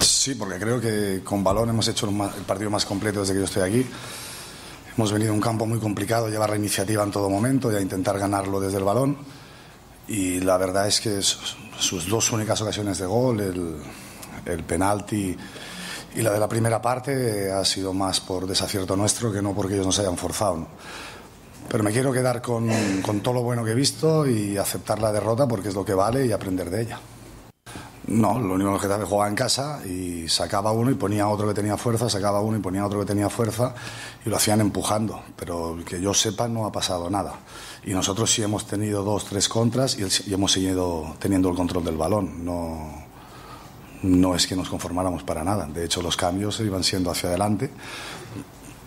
Sí, porque creo que con balón hemos hecho el partido más completo desde que yo estoy aquí. Hemos venido a un campo muy complicado, llevar la iniciativa en todo momento y a intentar ganarlo desde el balón. Y la verdad es que sus dos únicas ocasiones de gol, el, el penalti y la de la primera parte ha sido más por desacierto nuestro que no porque ellos nos hayan forzado. Pero me quiero quedar con, todo lo bueno que he visto y aceptar la derrota porque es lo que vale y aprender de ella. No, lo único que estaba jugaba en casa y sacaba uno y ponía otro que tenía fuerza, sacaba uno y ponía otro que tenía fuerza y lo hacían empujando. Pero que yo sepa no ha pasado nada. Y nosotros sí hemos tenido dos, tres contras y, hemos seguido teniendo el control del balón. No, no es que nos conformáramos para nada. De hecho, los cambios iban siendo hacia adelante.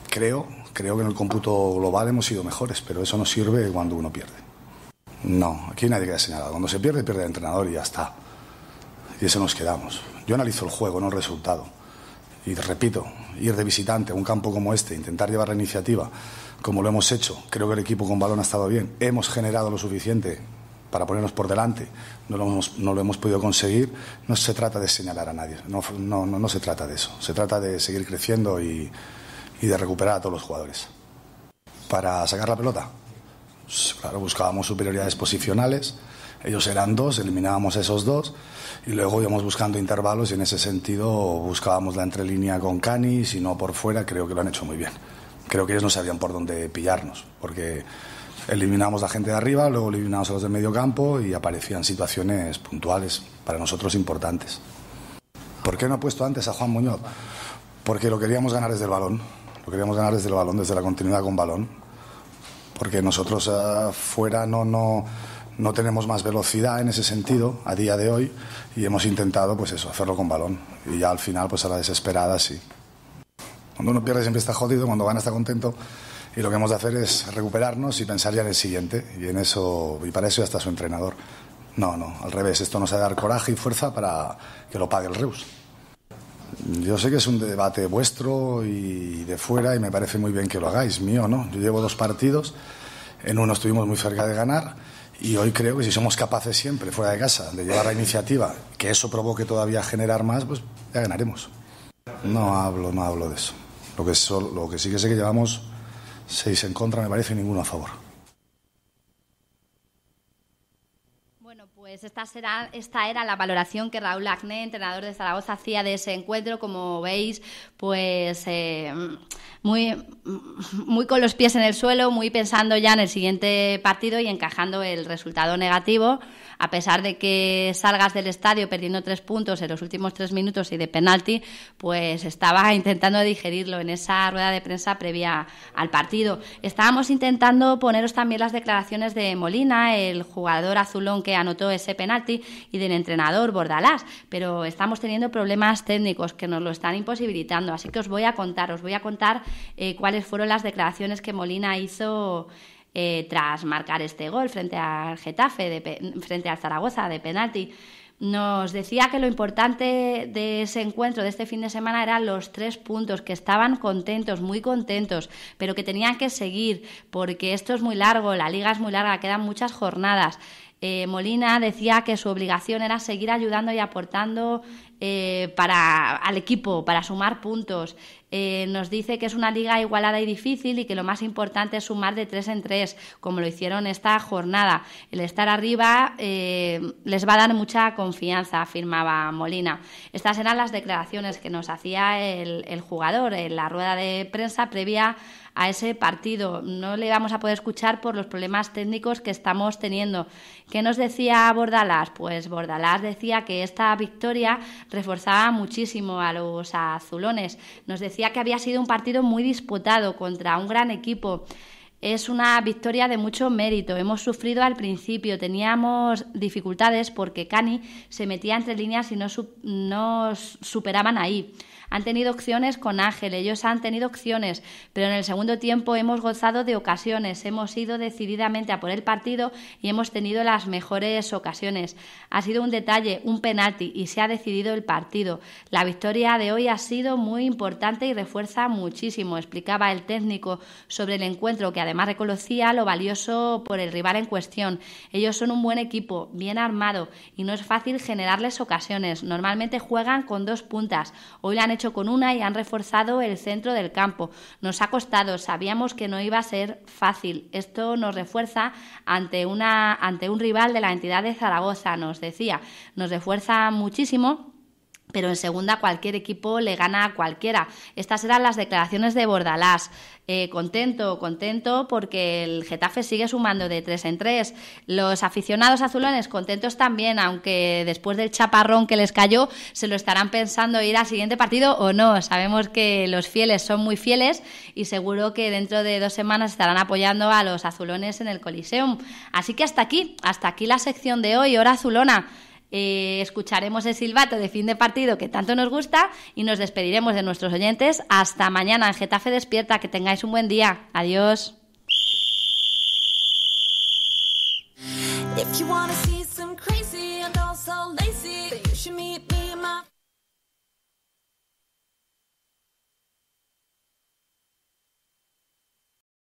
Creo, creo que en el cómputo global hemos sido mejores, pero eso no sirve cuando uno pierde. No, aquí nadie queda señalado. Cuando se pierde, pierde el entrenador y ya está. Y eso nos quedamos. Yo analizo el juego, no el resultado. Y repito, ir de visitante a un campo como este, intentar llevar la iniciativa, como lo hemos hecho, creo que el equipo con balón ha estado bien. Hemos generado lo suficiente para ponernos por delante. No lo hemos, no lo hemos podido conseguir. No se trata de señalar a nadie, no, no, se trata de eso. Se trata de seguir creciendo y, y de recuperar a todos los jugadores. Para sacar la pelota, pues, claro, buscábamos superioridades posicionales. Ellos eran dos, eliminábamos esos dos y luego íbamos buscando intervalos y en ese sentido buscábamos la entrelínea con Cani, si no por fuera, creo que lo han hecho muy bien. Creo que ellos no sabían por dónde pillarnos, porque Eliminamos a la gente de arriba, luego eliminamos a los del medio campo y aparecían situaciones puntuales para nosotros importantes. ¿Por qué no ha puesto antes a Juan Muñoz? Porque lo queríamos ganar desde el balón, lo queríamos ganar desde el balón, desde la continuidad con balón. Porque nosotros eh, fuera no, no, tenemos más velocidad en ese sentido a día de hoy y hemos intentado pues eso, hacerlo con balón. Y ya al final pues a la desesperada sí. Cuando uno pierde siempre está jodido, cuando gana está contento y lo que hemos de hacer es recuperarnos y pensar ya en el siguiente. Y en eso, y para eso ya está su entrenador. No, no, al revés, esto nos ha de dar coraje y fuerza para que lo pague el Reus. Yo sé que es un debate vuestro y de fuera y me parece muy bien que lo hagáis, mío no. Yo llevo dos partidos, en uno estuvimos muy cerca de ganar y hoy creo que si somos capaces siempre, fuera de casa, de llevar la iniciativa, que eso provoque todavía generar más, pues ya ganaremos. No hablo, no hablo de eso. Lo que, lo que sí que sé que llevamos Seis en contra, me parece, ninguno a favor. Bueno, Pues esta, esta era la valoración que Raúl Acné, entrenador de Zaragoza, hacía de ese encuentro. Como veis, pues eh, muy, muy con los pies en el suelo, muy pensando ya en el siguiente partido y encajando el resultado negativo a pesar de que salgas del estadio perdiendo tres puntos en los últimos tres minutos y de penalti, pues estaba intentando digerirlo en esa rueda de prensa previa al partido. Estábamos intentando poneros también las declaraciones de Molina, el jugador azulón que anotó ese penalti, y del entrenador Bordalás, pero estamos teniendo problemas técnicos que nos lo están imposibilitando, así que os voy a contar, os voy a contar eh, cuáles fueron las declaraciones que Molina hizo eh, tras marcar este gol frente al Getafe, de, frente al Zaragoza de penalti. Nos decía que lo importante de ese encuentro, de este fin de semana, eran los tres puntos, que estaban contentos, muy contentos, pero que tenían que seguir, porque esto es muy largo, la liga es muy larga, quedan muchas jornadas. Eh, Molina decía que su obligación era seguir ayudando y aportando eh, para al equipo, para sumar puntos. Eh, nos dice que es una liga igualada y difícil y que lo más importante es sumar de tres en tres, como lo hicieron esta jornada. El estar arriba eh, les va a dar mucha confianza, afirmaba Molina. Estas eran las declaraciones que nos hacía el, el jugador en la rueda de prensa previa a ese partido. No le vamos a poder escuchar por los problemas técnicos que estamos teniendo. ¿Qué nos decía Bordalás? Pues Bordalás decía que esta victoria reforzaba muchísimo a los azulones. Nos decía que había sido un partido muy disputado contra un gran equipo. Es una victoria de mucho mérito. Hemos sufrido al principio, teníamos dificultades porque Cani se metía entre líneas y no, no superaban ahí han tenido opciones con Ángel, ellos han tenido opciones, pero en el segundo tiempo hemos gozado de ocasiones, hemos ido decididamente a por el partido y hemos tenido las mejores ocasiones. Ha sido un detalle, un penalti y se ha decidido el partido. La victoria de hoy ha sido muy importante y refuerza muchísimo, explicaba el técnico sobre el encuentro, que además reconocía lo valioso por el rival en cuestión. Ellos son un buen equipo, bien armado y no es fácil generarles ocasiones. Normalmente juegan con dos puntas. Hoy lo han hecho hecho con una y han reforzado el centro del campo. Nos ha costado, sabíamos que no iba a ser fácil. Esto nos refuerza ante, una, ante un rival de la entidad de Zaragoza, nos decía. Nos refuerza muchísimo pero en segunda cualquier equipo le gana a cualquiera. Estas eran las declaraciones de Bordalás. Eh, contento, contento porque el Getafe sigue sumando de tres en tres. Los aficionados azulones contentos también, aunque después del chaparrón que les cayó se lo estarán pensando ir al siguiente partido o no. Sabemos que los fieles son muy fieles y seguro que dentro de dos semanas estarán apoyando a los azulones en el Coliseum. Así que hasta aquí, hasta aquí la sección de hoy, hora azulona. Eh, escucharemos el silbato de fin de partido que tanto nos gusta y nos despediremos de nuestros oyentes. Hasta mañana en Getafe Despierta, que tengáis un buen día. Adiós.